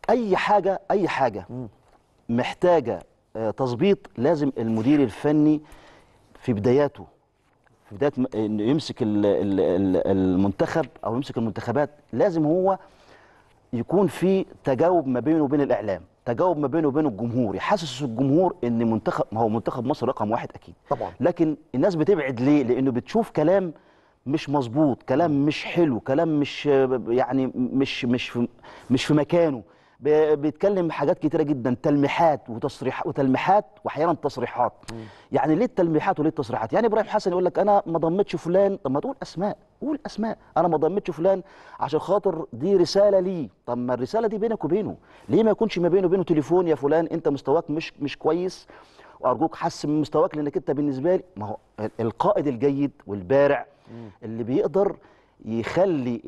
اي حاجه اي حاجه محتاجه تظبيط لازم المدير الفني في بداياته في بدايه انه يمسك المنتخب او يمسك المنتخبات لازم هو يكون في تجاوب ما بينه وبين الاعلام تجاوب ما بينه وبين الجمهور يحسس الجمهور ان منتخب ما هو منتخب مصر رقم واحد اكيد طبعا لكن الناس بتبعد ليه لانه بتشوف كلام مش مظبوط كلام مش حلو كلام مش يعني مش مش في مش في مكانه بيتكلم حاجات كتيره جدا تلميحات وتصريح وتلميحات واحيانا تصريحات يعني ليه التلميحات وليه التصريحات يعني ابراهيم حسن يقول لك انا ما ضمتش فلان طب ما تقول اسماء قول اسماء انا ما ضمتش فلان عشان خاطر دي رساله لي طب ما الرساله دي بينك وبينه ليه ما يكونش ما بينه وبينه تليفون يا فلان انت مستواك مش مش كويس وارجوك حسن من مستواك لانك انت بالنسبه لي ما هو القائد الجيد والبارع اللي بيقدر يخلي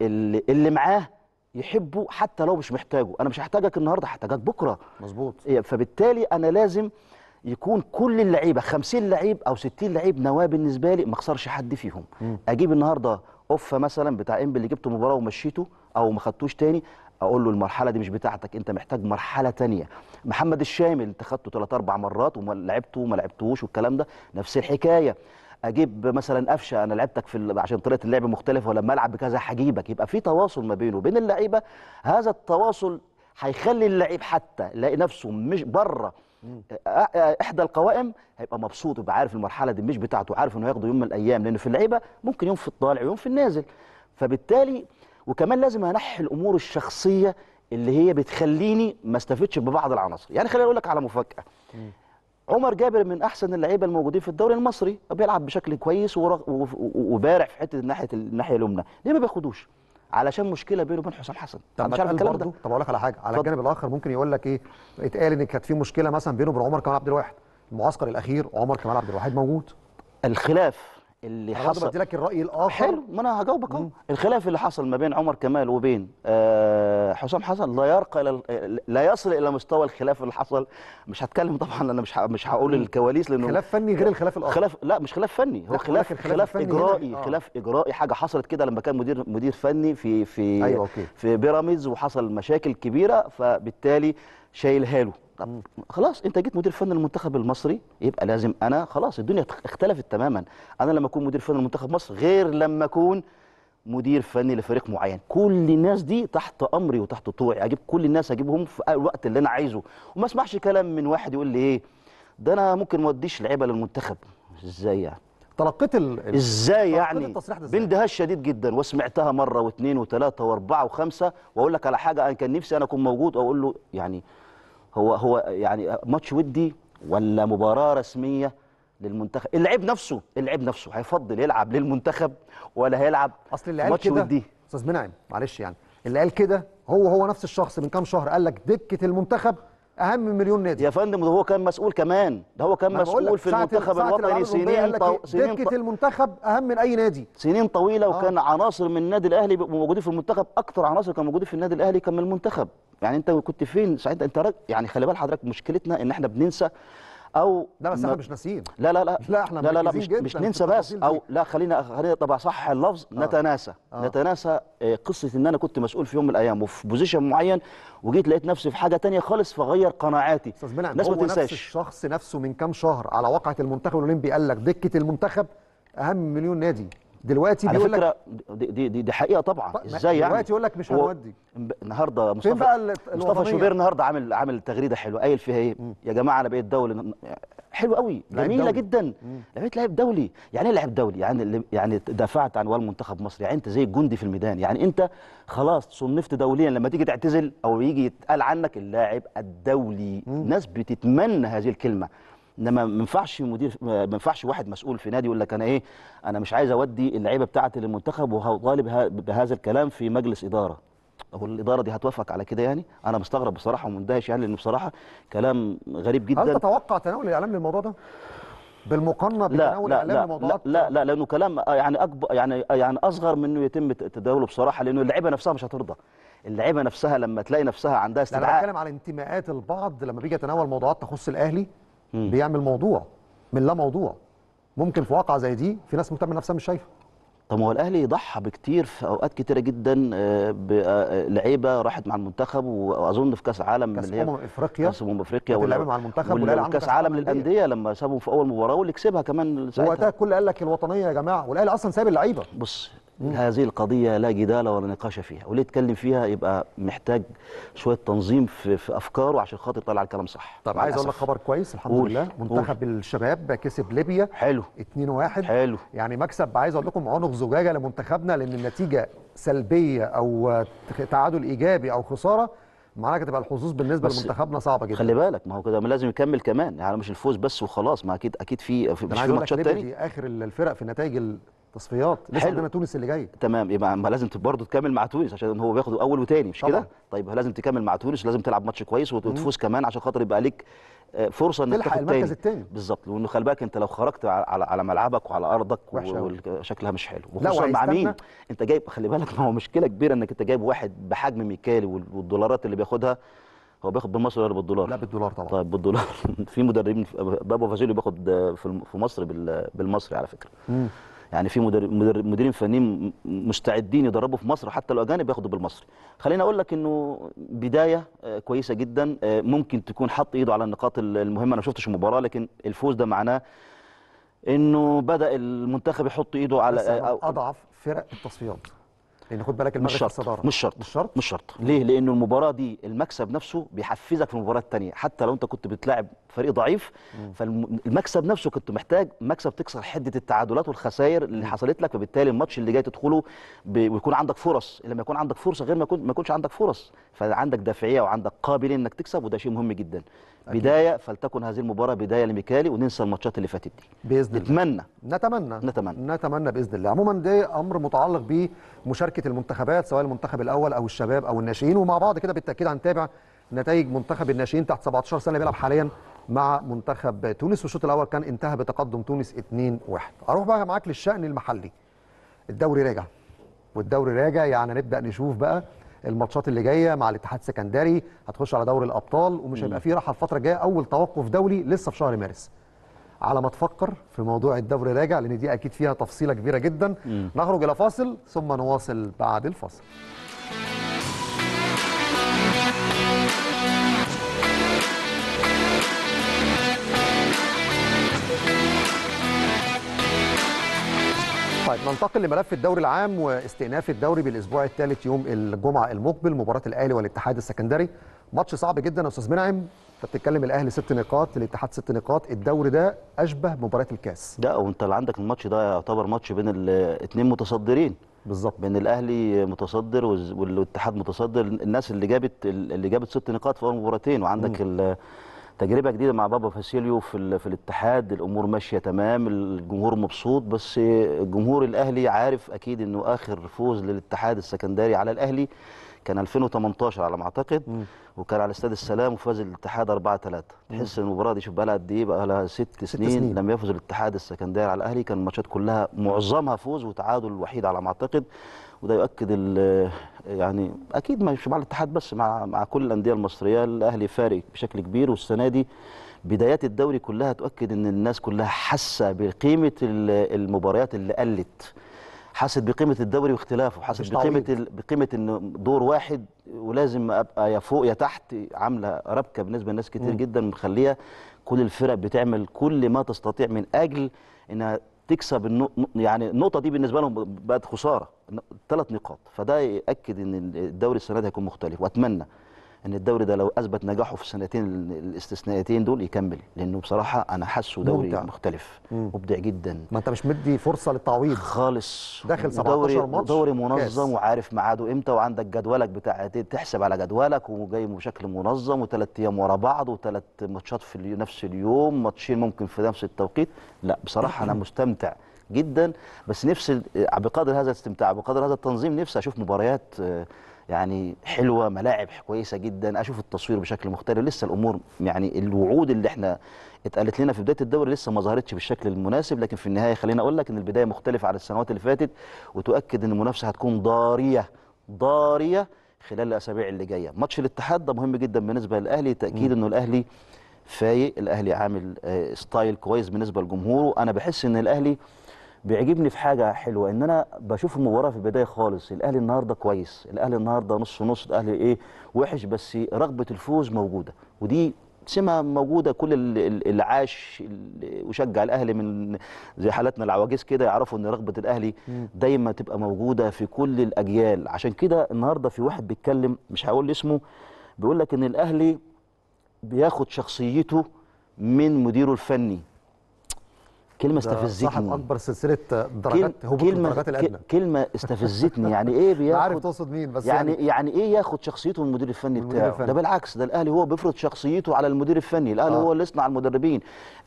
اللي, اللي معاه يحبه حتى لو مش محتاجه انا مش هحتاجك النهارده هحتاجك بكره مظبوط إيه، فبالتالي انا لازم يكون كل اللعيبه 50 لعيب او 60 لعيب نواه بالنسبه لي ما اخسرش حد فيهم م. اجيب النهارده اوفا مثلا بتاع امبي اللي جبته مباراه ومشيته او ما خدتوش تاني اقول له المرحله دي مش بتاعتك انت محتاج مرحله تانية محمد الشامل انت خدته 3 4 مرات وما لعبته وما لعبتوش والكلام ده نفس الحكايه اجيب مثلا قفشه انا لعبتك في عشان طريقه اللعب مختلفه ولما العب بكذا هجيبك يبقى في تواصل ما بينه وبين اللعيبه هذا التواصل هيخلي اللعيب حتى يلاقي نفسه مش بره احدى القوائم هيبقى مبسوط يبقى عارف المرحله دي مش بتاعته عارف انه هياخده يوم من الايام لان في اللعيبه ممكن يوم في الطالع ويوم في النازل فبالتالي وكمان لازم انحي الامور الشخصيه اللي هي بتخليني ما استفدش ببعض العناصر يعني خليني اقول لك على مفاجاه عمر جابر من احسن اللعيبه الموجودين في الدوري المصري بيلعب بشكل كويس وبارع في حته ناحيه الناحيه اليمنى ليه ما بياخدوش علشان مشكله بينه وبين حسام حسن طب مش عارف الكلام ده طب اقول لك على حاجه على الجانب الاخر ممكن يقول لك ايه اتقال ان كانت في مشكله مثلا بينه وبين عمر كمال عبد الواحد المعسكر الاخير عمر كمال عبد الواحد موجود الخلاف اللي حصل انا لك الراي الاخر حلو ما انا هجاوبك اهو الخلاف اللي حصل ما بين عمر كمال وبين آه حسام حسن لا يرقى الى لا يصل الى مستوى الخلاف اللي حصل مش هتكلم طبعا انا مش مش هقول الكواليس لانه خلاف فني غير الخلاف الاخر خلاف لا مش خلاف فني هو خلاف خلاف اجرائي آه. خلاف اجرائي حاجه حصلت كده لما كان مدير مدير فني في في أيوة أوكي. في بيراميدز وحصل مشاكل كبيره فبالتالي شايلها له طب خلاص انت جيت مدير فن المنتخب المصري يبقى لازم انا خلاص الدنيا اختلفت تماما انا لما اكون مدير فن المنتخب مصر غير لما اكون مدير فني لفريق معين كل الناس دي تحت امري وتحت طوعي اجيب كل الناس اجيبهم في الوقت اللي انا عايزه وما اسمعش كلام من واحد يقول لي ايه ده انا ممكن ما اوديش لعيبه للمنتخب ازاي يعني تلقيت ال... ازاي يعني باندهاش شديد جدا وسمعتها مره واثنين وثلاثه واربعه وخمسه واقول لك على حاجه انا كان نفسي انا اكون موجود واقول له يعني هو هو يعني ماتش ودي ولا مباراه رسميه للمنتخب اللعيب نفسه اللعيب نفسه هيفضل يلعب للمنتخب ولا هيلعب اصل اللي قال كده استاذ منعم معلش يعني اللي قال كده هو هو نفس الشخص من كام شهر قال لك دكه المنتخب اهم من مليون نادي يا فندم ده هو كان مسؤول كمان ده هو كان مسؤول في المنتخب الوطني سنين سنين دكه المنتخب اهم من اي نادي سنين طويله آه. وكان عناصر من النادي الاهلي موجودين في المنتخب اكتر عناصر كانوا موجودين في النادي الاهلي كان من المنتخب يعني انت كنت فين ساعتها انت يعني خلي بال حضرتك مشكلتنا ان احنا بننسى او لا بس احنا مش ناسيين لا لا لا لا احنا لا لا, لا مش, مش ننسى بس او لا خلينا خلينا طبعا صح اللفظ آه. نتناسى آه. نتناسى آه، قصه ان انا كنت مسؤول في يوم من الايام وفي بوزيشن معين وجيت لقيت نفسي في حاجه ثانيه خالص فغير قناعاتي استاذ ما هو نفس الشخص نفسه من كام شهر على واقعه المنتخب الاولمبي قال لك دكه المنتخب اهم مليون نادي دلوقتي على بيقول فكره لك دي, دي دي حقيقه طبعا ازاي يعني دلوقتي يقول لك مش هنودي النهارده مصطفى بقى مصطفى شوبير النهارده عامل عامل تغريده حلوه قايل فيها ايه يا جماعه انا بقيت دولي حلو قوي جميله دولي. جدا لعيب لاعب دولي يعني ايه لاعب دولي يعني يعني دافعت عن وال منتخب مصر يعني انت زي الجندي في الميدان يعني انت خلاص صنفت دوليا لما تيجي تعتزل او يجي يتقال عنك اللاعب الدولي ناس بتتمنى هذه الكلمه انما ما ينفعش مدير ما ينفعش واحد مسؤول في نادي يقول لك انا ايه انا مش عايز اودي اللعيبه بتاعتي للمنتخب وهطالب بهذا الكلام في مجلس اداره هو الاداره دي هتوافق على كده يعني انا مستغرب بصراحه ومندهش يعني لان بصراحه كلام غريب جدا هل تتوقع تناول الاعلام للموضوع ده بالمقارنه بتناول لا الاعلام لموضوعات لا, لا لا لانه كلام آه، يعني اكبر يعني آه، يعني اصغر من انه يتم تداوله بصراحه لانه اللعيبه نفسها مش هترضى اللعيبه نفسها لما تلاقي نفسها عندها استدعاء انا بتكلم على انتماءات البعض لما بيجي يتناول موضوعات تخص الاهلي مم. بيعمل موضوع من لا موضوع ممكن في واقعه زي دي في ناس مهتمه نفسها مش شايفه طب هو الاهلي ضحى بكتير في اوقات كتيره جدا آه، آه، آه، لعيبه راحت مع المنتخب واظن في كاس العالم كاس امم افريقيا كاس امم افريقيا واللعيبه مع المنتخب وكاس عالم للانديه لما سابوا في اول مباراه واللي كسبها كمان ساعتها وقتها الكل قال لك الوطنيه يا جماعه والاهلي اصلا ساب اللعيبه بص هذه القضية لا جدال ولا نقاش فيها واللي يتكلم فيها يبقى محتاج شوية تنظيم في, في أفكاره عشان خاطر يطلع الكلام صح طب عايز أقول لك خبر كويس الحمد قول. لله منتخب قول. الشباب كسب ليبيا حلو 2-1 حلو يعني مكسب عايز أقول لكم عنق زجاجة لمنتخبنا لأن النتيجة سلبية أو تعادل إيجابي أو خسارة معناها تبقى الحظوظ بالنسبه لمنتخبنا صعبه جدا خلي بالك ما هو كده لازم يكمل كمان يعني مش الفوز بس وخلاص ما اكيد اكيد في مش في ماتشات تاني دي اخر الفرق في نتائج تصفيات لسه عندنا تونس اللي جاي تمام يبقى ما لازم برضه تكمل مع تونس عشان هو بياخد اول وثاني مش كده طيب لازم تكمل مع تونس لازم تلعب ماتش كويس وتفوز كمان عشان خاطر يبقى ليك آه، فرصه انك تلحق المركز الثاني بالظبط وانه خلي بالك انت لو خرجت على على ملعبك وعلى ارضك وشكلها مش حلو وخصوصا مع مين انت جايب خلي بالك ما هو مشكله كبيره انك انت جايب واحد بحجم ميكالي والدولارات اللي بياخدها هو بياخد بالمصري ولا بالدولار؟ لا بالدولار طبعا طيب بالدولار *laughs* في مدربين بابا فازيلو بياخد في مصر بالمصري على فكره مم. يعني في مديرين فنيين مستعدين يدربوا في مصر حتى لو اجانب ياخدوا بالمصري خليني اقول لك انه بدايه آه، كويسه جدا آه، ممكن تكون حط ايده على النقاط المهمه انا ما شفتش المباراه لكن الفوز ده معناه انه بدا المنتخب يحط ايده على آه، اضعف فرق التصفيات لان يعني خد بالك المغرب شرط. الصداره مش شرط مش شرط مش شرط ليه لانه المباراه دي المكسب نفسه بيحفزك في المباراه الثانيه حتى لو انت كنت بتلاعب فريق ضعيف فالمكسب نفسه كنت محتاج مكسب تكسر حده التعادلات والخسائر اللي حصلت لك فبالتالي الماتش اللي جاي تدخله ويكون عندك فرص لما يكون عندك فرصه غير ما يكون ما يكونش عندك فرص فعندك دافعيه وعندك قابليه انك تكسب وده شيء مهم جدا أكيد. بدايه فلتكن هذه المباراه بدايه لميكالي وننسى الماتشات اللي فاتت دي باذن نتمنى الله. نتمنى نتمنى نتمنى باذن الله عموما ده امر متعلق بمشاركه المنتخبات سواء المنتخب الاول او الشباب او الناشئين ومع بعض كده بالتاكيد هنتابع نتائج منتخب الناشئين تحت 17 سنه بيلعب حاليا مع منتخب تونس والشوط الاول كان انتهى بتقدم تونس 2-1 اروح بقى معاك للشان المحلي الدوري راجع والدوري راجع يعني نبدا نشوف بقى الماتشات اللي جايه مع الاتحاد السكندري هتخش على دوري الابطال ومش هيبقى في راحه الفتره الجايه اول توقف دولي لسه في شهر مارس على ما تفكر في موضوع الدوري راجع لان دي اكيد فيها تفصيله كبيره جدا مم. نخرج الى فاصل ثم نواصل بعد الفاصل ننتقل لملف الدوري العام واستئناف الدوري بالاسبوع الثالث يوم الجمعه المقبل مباراه الاهلي والاتحاد السكندري ماتش صعب جدا يا استاذ منعم فبتتكلم الاهلي ست نقاط الاتحاد ست نقاط الدوري ده اشبه بمباراه الكاس لا وانت اللي عندك الماتش ده يعتبر ماتش بين الاثنين متصدرين بالظبط بين الاهلي متصدر والاتحاد متصدر الناس اللي جابت اللي جابت ست نقاط في اول مباراتين وعندك تجربه جديده مع بابا فاسيليو في, في الاتحاد الامور ماشيه تمام الجمهور مبسوط بس الجمهور الاهلي عارف اكيد انه اخر فوز للاتحاد السكندري على الاهلي كان 2018 على ما اعتقد م. وكان على استاد السلام وفاز الاتحاد 4 3 تحس المباراه دي شوف بقى لها قد ايه بقى لها ست سنين, سنين لم يفز الاتحاد السكندري على الاهلي كان الماتشات كلها معظمها فوز وتعادل الوحيد على ما اعتقد وده يؤكد يعني اكيد مش مع الاتحاد بس مع مع كل الانديه المصريه الاهلي فارق بشكل كبير والسنه دي بدايات الدوري كلها تؤكد ان الناس كلها حاسه بقيمه المباريات اللي قلت حاسه بقيمه الدوري واختلافه حاسه بقيمه ال... بقيمه ان دور واحد ولازم ابقى يا فوق يا تحت عامله ربكه بالنسبه لناس كتير م. جدا مخليه كل الفرق بتعمل كل ما تستطيع من اجل انها تكسب يعني النقطه دي بالنسبه لهم بقت خساره ثلاث نقاط فده ياكد ان الدوري السنه دي هيكون مختلف واتمنى ان الدوري ده لو اثبت نجاحه في السنتين الاستثنائيتين دول يكمل لانه بصراحه انا حاسه دوري ممتع. مختلف مبدع جدا ما انت مش مدي فرصه للتعويض خالص داخل 17 ماتش دوري منظم كاس. وعارف ميعاده امتى وعندك جدولك بتاع تحسب على جدولك وجاي بشكل منظم وثلاث ايام ورا بعض وثلاث ماتشات في نفس اليوم ماتشين ممكن في نفس التوقيت لا بصراحه انا *clears throat* مستمتع جدا بس نفسي بقدر هذا الاستمتاع بقدر هذا التنظيم نفسي اشوف مباريات آه، يعني حلوه ملاعب كويسه جدا اشوف التصوير بشكل مختلف لسه الامور يعني الوعود اللي احنا اتقالت لنا في بدايه الدوري لسه ما ظهرتش بالشكل المناسب لكن في النهايه خلينا اقول لك ان البدايه مختلفه عن السنوات اللي فاتت وتؤكد ان المنافسه هتكون ضاريه ضاريه خلال الاسابيع اللي جايه ماتش الاتحاد ده مهم جدا بالنسبه للاهلي تاكيد انه الاهلي فايق الاهلي عامل آه، ستايل كويس بالنسبه لجمهوره انا بحس ان الاهلي بيعجبني في حاجه حلوه ان انا بشوف المباراه في البدايه خالص الاهلي النهارده كويس الاهلي النهارده نص نص الاهلي ايه وحش بس رغبه الفوز موجوده ودي سمة موجودة كل اللي عاش وشجع الأهلي من زي حالاتنا العواجيز كده يعرفوا إن رغبة الأهلي دايما تبقى موجودة في كل الأجيال عشان كده النهاردة في واحد بيتكلم مش هقول اسمه بيقول لك إن الأهلي بياخد شخصيته من مديره الفني كلمه استفزتني اكبر سلسله درجات هبوط كلمة الدرجات الادنى كلمه استفزتني يعني ايه *laughs* بياخد عارف تقصد مين بس يعني يعني, يعني ايه ياخد شخصيته من المدير الفني بتاعه الفني. ده بالعكس ده الاهلي هو بيفرض شخصيته على المدير الفني الاهلي آه. هو اللي يصنع المدربين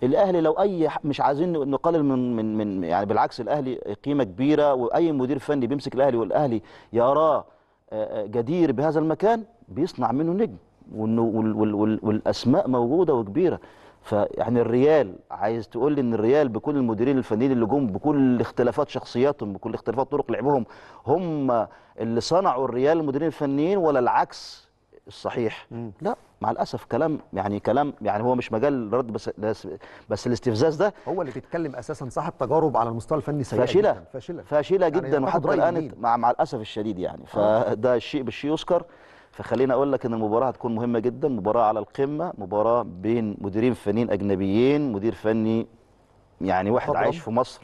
الاهلي لو اي مش عايزين نقلل من من من يعني بالعكس الاهلي قيمه كبيره واي مدير فني بيمسك الاهلي والاهلي يراه آه، آه، جدير بهذا المكان بيصنع منه نجم والاسماء موجوده وكبيره فيعني الريال عايز تقول لي ان الريال بكل المديرين الفنيين اللي جم بكل اختلافات شخصياتهم بكل اختلافات طرق لعبهم هم اللي صنعوا الريال المديرين الفنيين ولا العكس الصحيح مم. لا مع الاسف كلام يعني كلام يعني هو مش مجال رد بس بس, بس الاستفزاز ده هو اللي بيتكلم اساسا صاحب تجارب على المستوى الفني سيئه فاشله جداً. فاشله فاشله يعني جدا وحتى الان مع مع الاسف الشديد يعني آه. فده الشيء بالشيء يذكر فخلينا اقول لك ان المباراه هتكون مهمه جدا مباراه على القمه مباراه بين مديرين فنيين اجنبيين مدير فني يعني واحد طبعا. عايش في مصر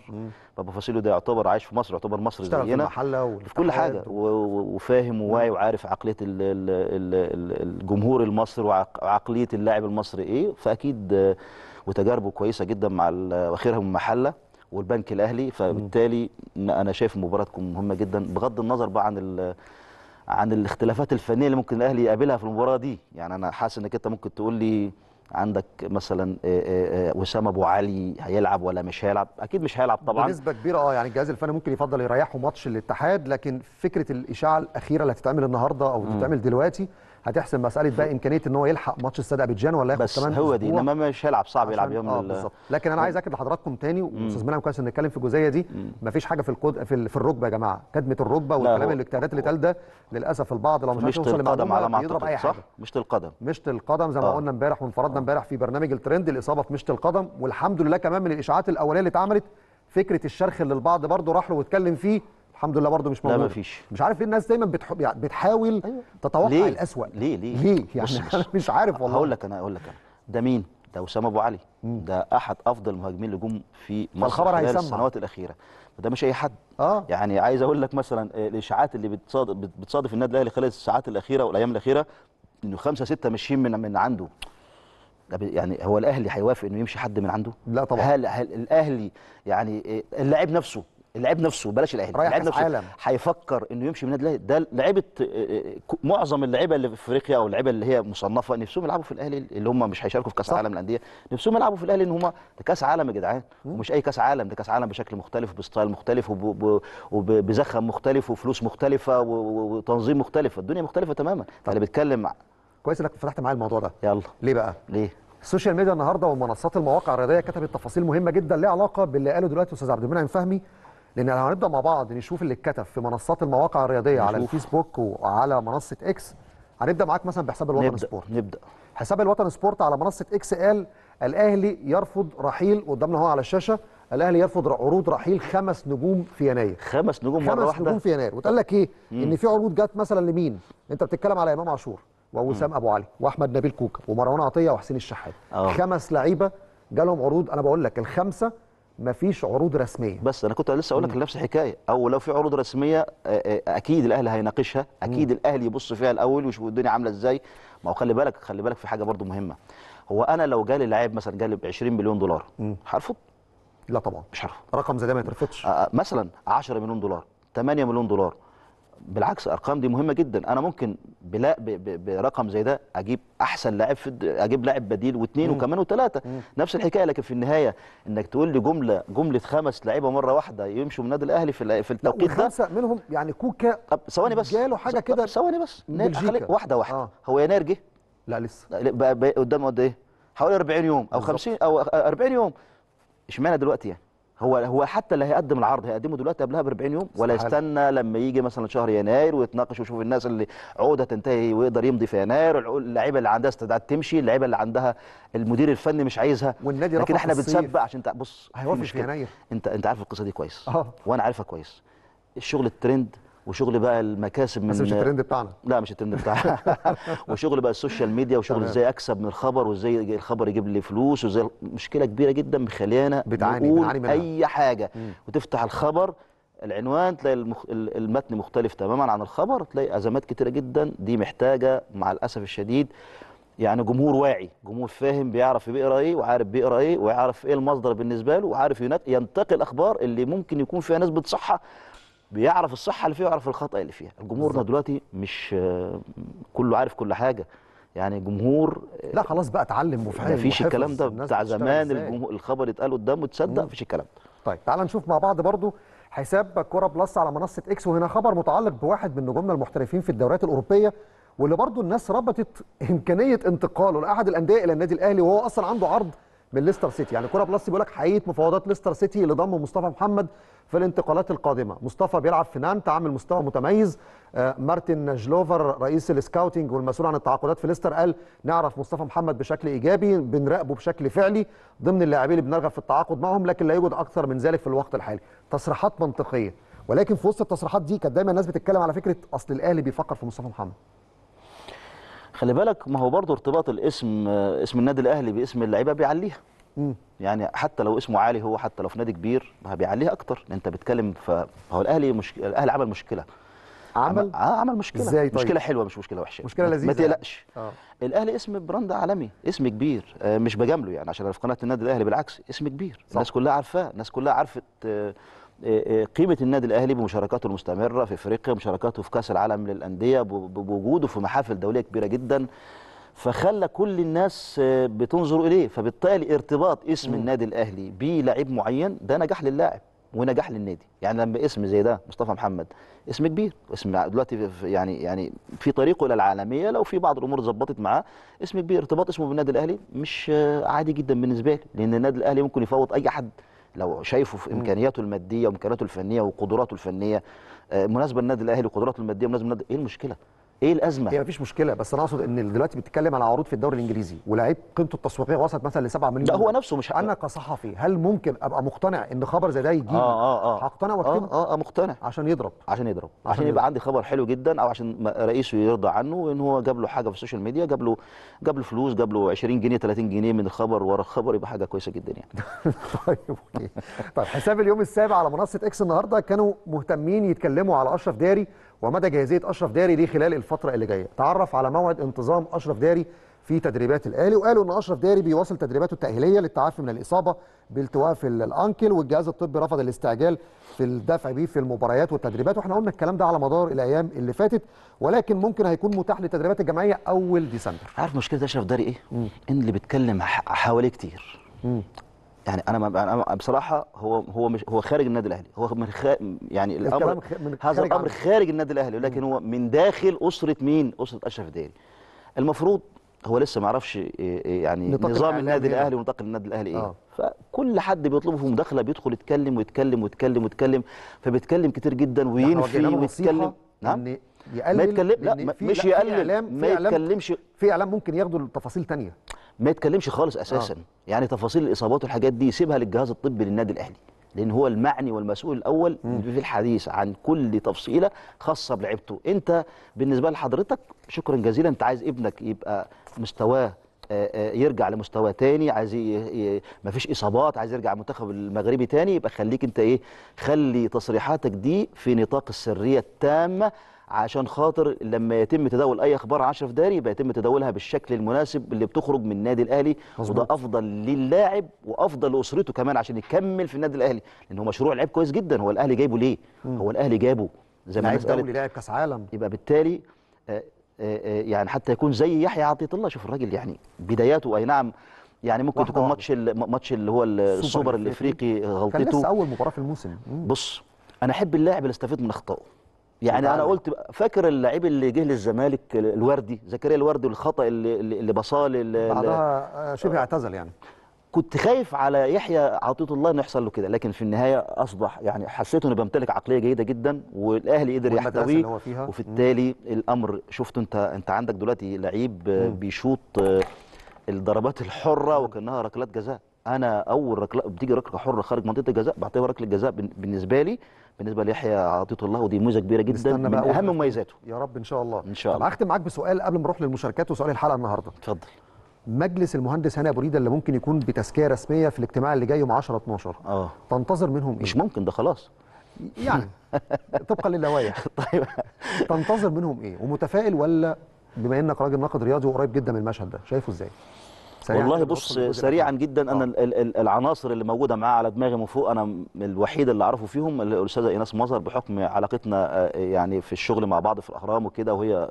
بابا ده يعتبر عايش في مصر يعتبر مصري زينا في, في كل حاجه وفاهم وواعي وعارف عقليه ال ال ال الجمهور المصري وعقليه اللاعب المصري ايه فاكيد وتجاربه كويسه جدا مع واخرها من محله والبنك الاهلي فبالتالي انا شايف المباراه مهمه جدا بغض النظر بقى عن عن الاختلافات الفنيه اللي ممكن الاهلي يقابلها في المباراه دي يعني انا حاسس انك انت ممكن تقول لي عندك مثلا وسام آه، آه، آه، ابو علي هيلعب ولا مش هيلعب اكيد مش هيلعب طبعا بنسبه كبيره اه يعني الجهاز الفني ممكن يفضل يريحه ماتش الاتحاد لكن فكره الاشاعه الاخيره اللي هتتعمل النهارده او تتعمل دلوقتي هتحسم مساله بقى امكانيه ان هو يلحق ماتش استاد ابيجان ولا ياخد بس هو دي انما مش هيلعب صعب يلعب يوم اه بالظبط لكن انا عايز اكد لحضراتكم تاني واستاذ منعم كويس نتكلم في الجزئيه دي مفيش حاجه في الكود في, في الركبه يا جماعه كدمه الركبه والكلام الاجتهادات اللي تال ده للاسف البعض لو مش لمعلومه مش القدم على ما اعتقد صح مشط القدم مشط القدم زي ما آه. قلنا امبارح وانفردنا آه. امبارح في برنامج الترند الاصابه في مشط القدم والحمد لله كمان من الاشاعات الاوليه اللي اتعملت فكره الشرخ اللي البعض برضه راح له واتكلم فيه الحمد لله برضه مش موجود لا مفيش مش عارف ليه الناس دايما بتح... يعني بتحاول أيوة. تتوقع ليه؟ الاسوأ ليه ليه ليه يعني بص بص. *laughs* مش عارف والله هقول لك انا هقول لك انا ده مين ده اسامه ابو علي مم. ده احد افضل المهاجمين اللي جم في مصر خلال السنوات الاخيره ده مش اي حد آه. يعني عايز اقول لك مثلا آه، الاشاعات اللي بتصادف بتصادف النادي الاهلي خلال الساعات الاخيره والايام الاخيره انه خمسه سته ماشيين من من عنده يعني هو الاهلي هيوافق انه يمشي حد من عنده؟ لا طبعا هل, هل الاهلي يعني آه، اللاعب نفسه اللعيب نفسه بلاش الاهلي اللعيب نفسه هيفكر انه يمشي من النادي ده لعيبه معظم اللعيبه اللي في افريقيا او اللعيبه اللي هي مصنفه نفسهم يلعبوا في الاهلي اللي هم مش هيشاركوا في كاس العالم للانديه نفسهم يلعبوا في الاهلي ان هم ده كاس عالم يا جدعان ومش اي كاس عالم ده كاس عالم بشكل مختلف وبستايل مختلف وبزخم مختلف وفلوس مختلفه وتنظيم مختلف الدنيا مختلفه تماما فانا بتكلم كويس انك فتحت معايا الموضوع ده يلا ليه بقى ليه السوشيال ميديا النهارده ومنصات المواقع الرياضيه كتبت تفاصيل مهمه جدا ليها علاقه باللي قاله دلوقتي استاذ عبد المنعم فهمي لان لو هنبدا مع بعض نشوف اللي اتكتب في منصات المواقع الرياضيه نشوف. على الفيسبوك وعلى منصه اكس هنبدا معاك مثلا بحساب الوطن نبدأ. سبورت نبدا حساب الوطن سبورت على منصه اكس قال الاهلي يرفض رحيل قدامنا اهو على الشاشه الاهلي يرفض عروض رحيل خمس نجوم في يناير خمس نجوم مره واحده خمس نجوم في يناير وتقال لك ايه مم. ان في عروض جت مثلا لمين انت بتتكلم على امام عاشور ووسام ابو علي واحمد نبيل كوكا ومروان عطيه وحسين الشحات آه. خمس لعيبه جالهم عروض انا بقول لك الخمسه مفيش عروض رسميه بس انا كنت لسه اقول لك نفس الحكايه او لو في عروض رسميه آه، آه، اكيد الاهلي هيناقشها اكيد الاهلي يبص فيها الاول ويشوف الدنيا عامله ازاي ما هو خلي بالك خلي بالك في حاجه برضو مهمه هو انا لو جالي لعيب مثلا جالي ب 20 مليون دولار هرفض لا طبعا مش هرفض رقم زي ده ما يترفضش آه، مثلا 10 مليون دولار 8 مليون دولار بالعكس ارقام دي مهمه جدا انا ممكن بلا برقم زي ده اجيب احسن لاعب في اجيب لاعب بديل واثنين وكمان وثلاثه نفس الحكايه لكن في النهايه انك تقول لي جمله جمله خمس لعيبه مره واحده يمشوا من النادي الاهلي في في التوقيت ده خمسه منهم يعني كوكا طب ثواني بس جاله حاجه كده ثواني بس واحده واحده آه. هو يناير جه لا لسه بقى قدامه قد ايه حوالي 40 يوم او 50 او 40 آه، يوم اشمعنى دلوقتي يعني هو هو حتى اللي هيقدم العرض هيقدمه دلوقتي قبلها ب 40 يوم ولا يستنى لما يجي مثلا شهر يناير ويتناقش ويشوف الناس اللي عقده تنتهي ويقدر يمضي في يناير اللعيبه اللي عندها استعداد تمشي اللعيبه اللي عندها المدير الفني مش عايزها والنادي لكن احنا بنسبق عشان بص هيوافق في يناير انت انت عارف القصه دي كويس أوه. وانا عارفها كويس الشغل الترند وشغل بقى المكاسب من بس مش الترند بتاعنا لا مش الترند بتاعنا *laughs* وشغل بقى السوشيال ميديا وشغل ازاي اكسب من الخبر وازاي الخبر يجيب لي فلوس وازاي مشكله كبيره جدا مخليانا بتعاني بنعاني اي حاجه مم. وتفتح الخبر العنوان تلاقي المخ... المتن مختلف تماما عن الخبر تلاقي ازمات كتيره جدا دي محتاجه مع الاسف الشديد يعني جمهور واعي جمهور فاهم بيعرف بيقرا ايه وعارف بيقرا ايه ويعرف ايه المصدر بالنسبه له وعارف ينتقي الاخبار اللي ممكن يكون فيها نسبه صحه بيعرف الصحه اللي فيها ويعرف الخطا اللي فيها الجمهور ده دلوقتي مش آه، كله عارف كل حاجه يعني جمهور آه، لا خلاص بقى اتعلم وفهم مفيش الكلام ده بتاع زمان الجمهور الخبر يتقال قدامه تصدق مفيش الكلام ده طيب تعال نشوف مع بعض برضو حساب كوره بلس على منصه اكس وهنا خبر متعلق بواحد من نجومنا المحترفين في الدوريات الاوروبيه واللي برضو الناس ربطت امكانيه انتقاله لاحد الانديه الى النادي الاهلي وهو اصلا عنده عرض من ليستر سيتي يعني كوره بلس بيقول لك حقيقه مفاوضات ليستر سيتي لضم مصطفى محمد في الانتقالات القادمه مصطفى بيلعب في نانت عامل مستوى متميز آه، مارتن جلوفر رئيس السكاوتنج والمسؤول عن التعاقدات في ليستر قال نعرف مصطفى محمد بشكل ايجابي بنراقبه بشكل فعلي ضمن اللاعبين اللي بنرغب في التعاقد معهم لكن لا يوجد اكثر من ذلك في الوقت الحالي تصريحات منطقيه ولكن في وسط التصريحات دي كانت دايما الناس بتتكلم على فكره اصل الاهلي بيفكر في مصطفى محمد خلي بالك ما هو برضه ارتباط الاسم آه، اسم النادي الاهلي باسم اللعيبه بيعليها يعني حتى لو اسمه عالي هو حتى لو في نادي كبير بيعليها اكتر انت بتتكلم فهو الاهلي مش الاهلي عمل مشكله عمل اه عمل مشكله ازاي طيب؟ مشكله حلوه مش مشكله وحشه مشكله لذيذه ما تقلقش آه. الاهلي اسم براند عالمي اسم كبير آه، مش بجامله يعني عشان انا في قناه النادي الاهلي بالعكس اسم كبير صح. الناس كلها عارفاه الناس كلها عارفه آه آه، آه، قيمه النادي الاهلي بمشاركاته المستمره في افريقيا مشاركاته في كاس العالم للانديه بوجوده في محافل دوليه كبيره جدا فخلى كل الناس آه، بتنظر اليه فبالتالي ارتباط اسم النادي الاهلي بلاعب معين ده نجاح للاعب ونجاح للنادي يعني لما اسم زي ده مصطفى محمد اسم كبير اسم دلوقتي يعني يعني في طريقه الى العالميه لو في بعض الامور ظبطت معاه اسم كبير ارتباط اسمه بالنادي الاهلي مش عادي جدا بالنسبه لي لان النادي الاهلي ممكن يفوض اي حد لو شايفه في امكانياته الماديه وامكانياته الفنيه وقدراته الفنيه آه، مناسبه للنادي الاهلي وقدراته الماديه مناسبه للنادي ايه المشكله؟ ايه الازمه؟ هي مفيش مشكله بس انا اقصد ان دلوقتي بتتكلم على عروض في الدوري الانجليزي ولاعيب قيمته التسويقيه وصلت مثلا ل 7 مليون لا هو نفسه مش انا كصحفي هل ممكن ابقى مقتنع ان خبر زي ده يجي؟ اه اه اه هقتنع واكتبه؟ اه اه, آه مقتنع عشان يضرب عشان يضرب عشان, عشان يبقى يضرب. عندي خبر حلو جدا او عشان رئيسه يرضى عنه ان هو جاب له حاجه في السوشيال ميديا جاب له جاب له فلوس جاب له 20 جنيه 30 جنيه من الخبر ورا الخبر يبقى حاجه كويسه جدا يعني *laughs* طيب طيب حساب اليوم السابع على منصه اكس النهارده كانوا مهتمين يتكلموا على اشرف داري ومدى جاهزيه اشرف داري ليه خلال الفتره اللي جايه تعرف على موعد انتظام اشرف داري في تدريبات الاهلي وقالوا ان اشرف داري بيواصل تدريباته التاهيليه للتعافي من الاصابه بالتواء في الانكل والجهاز الطبي رفض الاستعجال في الدفع به في المباريات والتدريبات واحنا قلنا الكلام ده على مدار الايام اللي فاتت ولكن ممكن هيكون متاح للتدريبات الجماعيه اول ديسمبر عارف مشكله اشرف داري ايه مم. ان اللي بيتكلم حواليه كتير مم. يعني انا انا بصراحه هو هو مش هو خارج النادي الاهلي هو من خ... يعني الامر هذا الامر خارج النادي الاهلي ولكن هو من داخل اسره مين اسره اشرف داري المفروض هو لسه ما يعرفش إيه، إيه، يعني نظام النادي الاهلي ونطاق النادي الاهلي ايه آه. فكل حد بيطلبه في مداخله بيدخل يتكلم ويتكلم ويتكلم ويتكلم فبيتكلم كتير جدا يعني وينفي ويتكلم نعم يقلل ما يتكلم لا مش يقلل ما يتكلمش في اعلام ممكن ياخدوا التفاصيل تانية ما يتكلمش خالص اساسا آه. يعني تفاصيل الاصابات والحاجات دي يسيبها للجهاز الطبي للنادي الاهلي لان هو المعني والمسؤول الاول م. في الحديث عن كل تفصيله خاصه بلعبته انت بالنسبه لحضرتك شكرا جزيلا انت عايز ابنك يبقى مستواه آه، آه، يرجع لمستوى تاني عايز ما فيش اصابات عايز يرجع المنتخب المغربي تاني يبقى خليك انت ايه خلي تصريحاتك دي في نطاق السريه التامه عشان خاطر لما يتم تداول اي اخبار عشرة داري يبقى يتم تداولها بالشكل المناسب اللي بتخرج من النادي الاهلي مزبوط. وده افضل للاعب وافضل لاسرته كمان عشان يكمل في النادي الاهلي لان هو مشروع لعيب كويس جدا هو الاهلي جايبه ليه مم. هو الاهلي جابه زي ما عايز دولي لاعب كاس عالم يبقى بالتالي آه، آه، آه، يعني حتى يكون زي يحيى عطيه الله شوف الراجل يعني بداياته اي نعم يعني ممكن تكون ماتش ماتش اللي هو السوبر الافريقي غلطته كان لسه اول مباراه في الموسم بص انا احب اللاعب اللي استفيد من اخطائه يعني انا قلت فاكر اللعيب اللي جه للزمالك الوردي زكريا الوردي والخطا اللي اللي بصال بعدها شبه اعتزل يعني كنت خايف على يحيى عطيه الله انه يحصل له كده لكن في النهايه اصبح يعني حسيت انه بيمتلك عقليه جيده جدا والاهلي قدر يحتويه وفي التالي الامر شفت انت انت عندك دلوقتي لعيب بيشوط آه، الضربات الحره وكانها ركلات جزاء انا اول ركله بتيجي ركله حره خارج منطقه الجزاء بعتبرها ركله جزاء بالنسبه لي بالنسبه ليحيى عطيه الله ودي ميزه كبيره جدا من اهم مميزاته يا رب ان شاء الله ان شاء الله هختم معاك بسؤال قبل ما نروح للمشاركات وسؤال الحلقه النهارده اتفضل مجلس المهندس هاني ابو ريده اللي ممكن يكون بتزكيه رسميه في الاجتماع اللي جاي يوم 10 12 اه تنتظر منهم ايه؟ مش ممكن ده خلاص يعني طبقا للوائح *laughs* طيب تنتظر منهم ايه ومتفائل ولا بما انك راجل ناقد رياضي وقريب جدا من المشهد ده شايفه ازاي؟ يعني سريعا والله بص سريعا جدا انا آه. العناصر اللي موجوده معاه على دماغي من فوق انا الوحيد اللي اعرفه فيهم الاستاذه ايناس مظهر بحكم علاقتنا آه، يعني في الشغل مع بعض في الاهرام وكده وهي آه،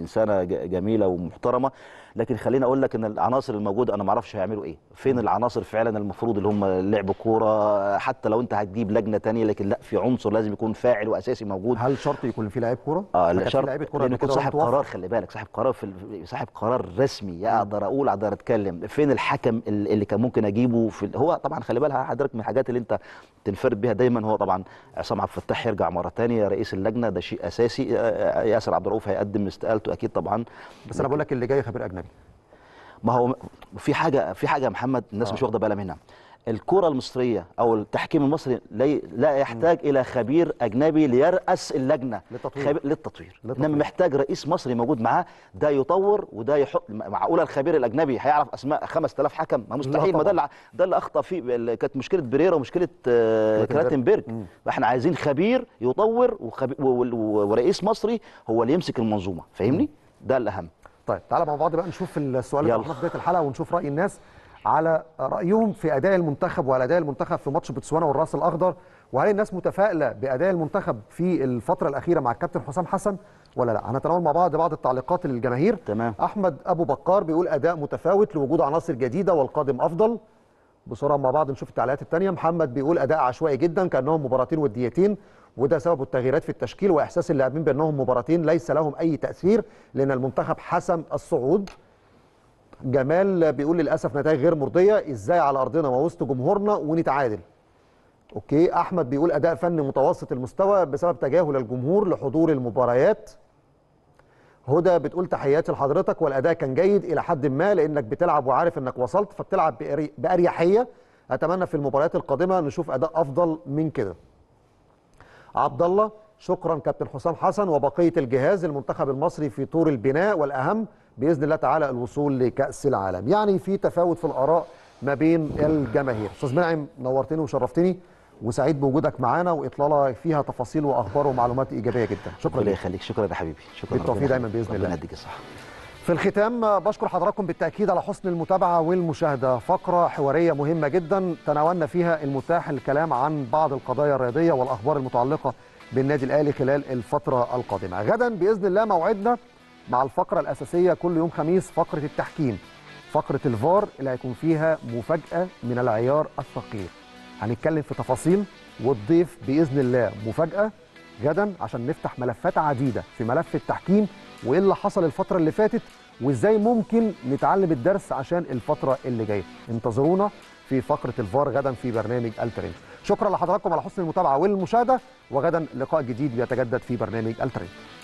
انسانه جميله ومحترمه لكن خليني اقول لك ان العناصر الموجوده انا ما اعرفش هيعملوا ايه فين العناصر فعلا المفروض اللي هم لعب كوره حتى لو انت هتجيب لجنه تانية لكن لا في عنصر لازم يكون فاعل واساسي موجود هل شرط يكون في لعيب كوره اه لا شرط لعيب كوره يكون صاحب قرار خلي بالك صاحب قرار في صاحب قرار رسمي اقدر اقول اقدر اتكلم فين الحكم اللي كان ممكن اجيبه في هو طبعا خلي بالها حضرتك من الحاجات اللي انت تنفرد بها دايما هو طبعا عصام عبد الفتاح يرجع مره ثانيه رئيس اللجنه ده شيء اساسي آه، آه، ياسر عبد الرؤوف هيقدم استقالته اكيد طبعا بس انا بقول لك اللي جاي خبير اجنبي ما هو في حاجه في حاجه يا محمد الناس آه. مش واخده بالها منها الكرة المصرية أو التحكيم المصري لا يحتاج م. إلى خبير أجنبي ليرأس اللجنة للتطوير, خبي... للتطوير. للتطوير. إنما محتاج رئيس مصري موجود معاه ده يطور وده يحط معقولة الخبير الأجنبي هيعرف أسماء 5000 حكم ما مستحيل ما ده اللي ده اللي أخطأ فيه كانت مشكلة بريرا ومشكلة آه، كراتنبرج فإحنا عايزين خبير يطور و... ورئيس مصري هو اللي يمسك المنظومة فاهمني؟ ده الأهم طيب تعالى مع بعض بقى نشوف السؤال اللي في بدايه الحلقه ونشوف راي الناس على رايهم في اداء المنتخب وعلى اداء المنتخب في ماتش بوتسوانا والراس الاخضر وهل الناس متفائله باداء المنتخب في الفتره الاخيره مع الكابتن حسام حسن ولا لا هنتناول مع بعض بعض التعليقات للجماهير تمام احمد ابو بكار بيقول اداء متفاوت لوجود عناصر جديده والقادم افضل بسرعه مع بعض نشوف التعليقات الثانيه محمد بيقول اداء عشوائي جدا كانهم مباراتين وديتين وده سبب التغييرات في التشكيل واحساس اللاعبين بانهم مباراتين ليس لهم اي تاثير لان المنتخب حسم الصعود جمال بيقول للاسف نتائج غير مرضيه ازاي على ارضنا ووسط جمهورنا ونتعادل اوكي احمد بيقول اداء فني متوسط المستوى بسبب تجاهل الجمهور لحضور المباريات هدى بتقول تحياتي لحضرتك والاداء كان جيد الى حد ما لانك بتلعب وعارف انك وصلت فبتلعب باريحيه اتمنى في المباريات القادمه نشوف اداء افضل من كده عبد الله شكرا كابتن حسام حسن وبقيه الجهاز المنتخب المصري في طور البناء والاهم باذن الله تعالى الوصول لكاس العالم يعني في تفاوت في الاراء ما بين الجماهير استاذ منعم نورتني وشرفتني وسعيد بوجودك معانا واطلاله فيها تفاصيل واخبار ومعلومات ايجابيه جدا شكرا لك يخليك شكرا يا حبيبي شكرا بالتوفيق دايما باذن الله ربنا يديك الصحه في الختام بشكر حضراتكم بالتأكيد على حسن المتابعة والمشاهدة فقرة حوارية مهمة جدا تناولنا فيها المتاح الكلام عن بعض القضايا الرياضية والأخبار المتعلقة بالنادي الأهلي خلال الفترة القادمة غدا بإذن الله موعدنا مع الفقرة الأساسية كل يوم خميس فقرة التحكيم فقرة الفار اللي هيكون فيها مفاجأة من العيار الثقيل هنتكلم في تفاصيل والضيف بإذن الله مفاجأة غدا عشان نفتح ملفات عديدة في ملف التحكيم وايه اللي حصل الفتره اللي فاتت وازاي ممكن نتعلم الدرس عشان الفتره اللي جايه انتظرونا في فقره الفار غدا في برنامج الترند شكرا لحضراتكم على حسن المتابعه والمشاهده وغدا لقاء جديد بيتجدد في برنامج الترند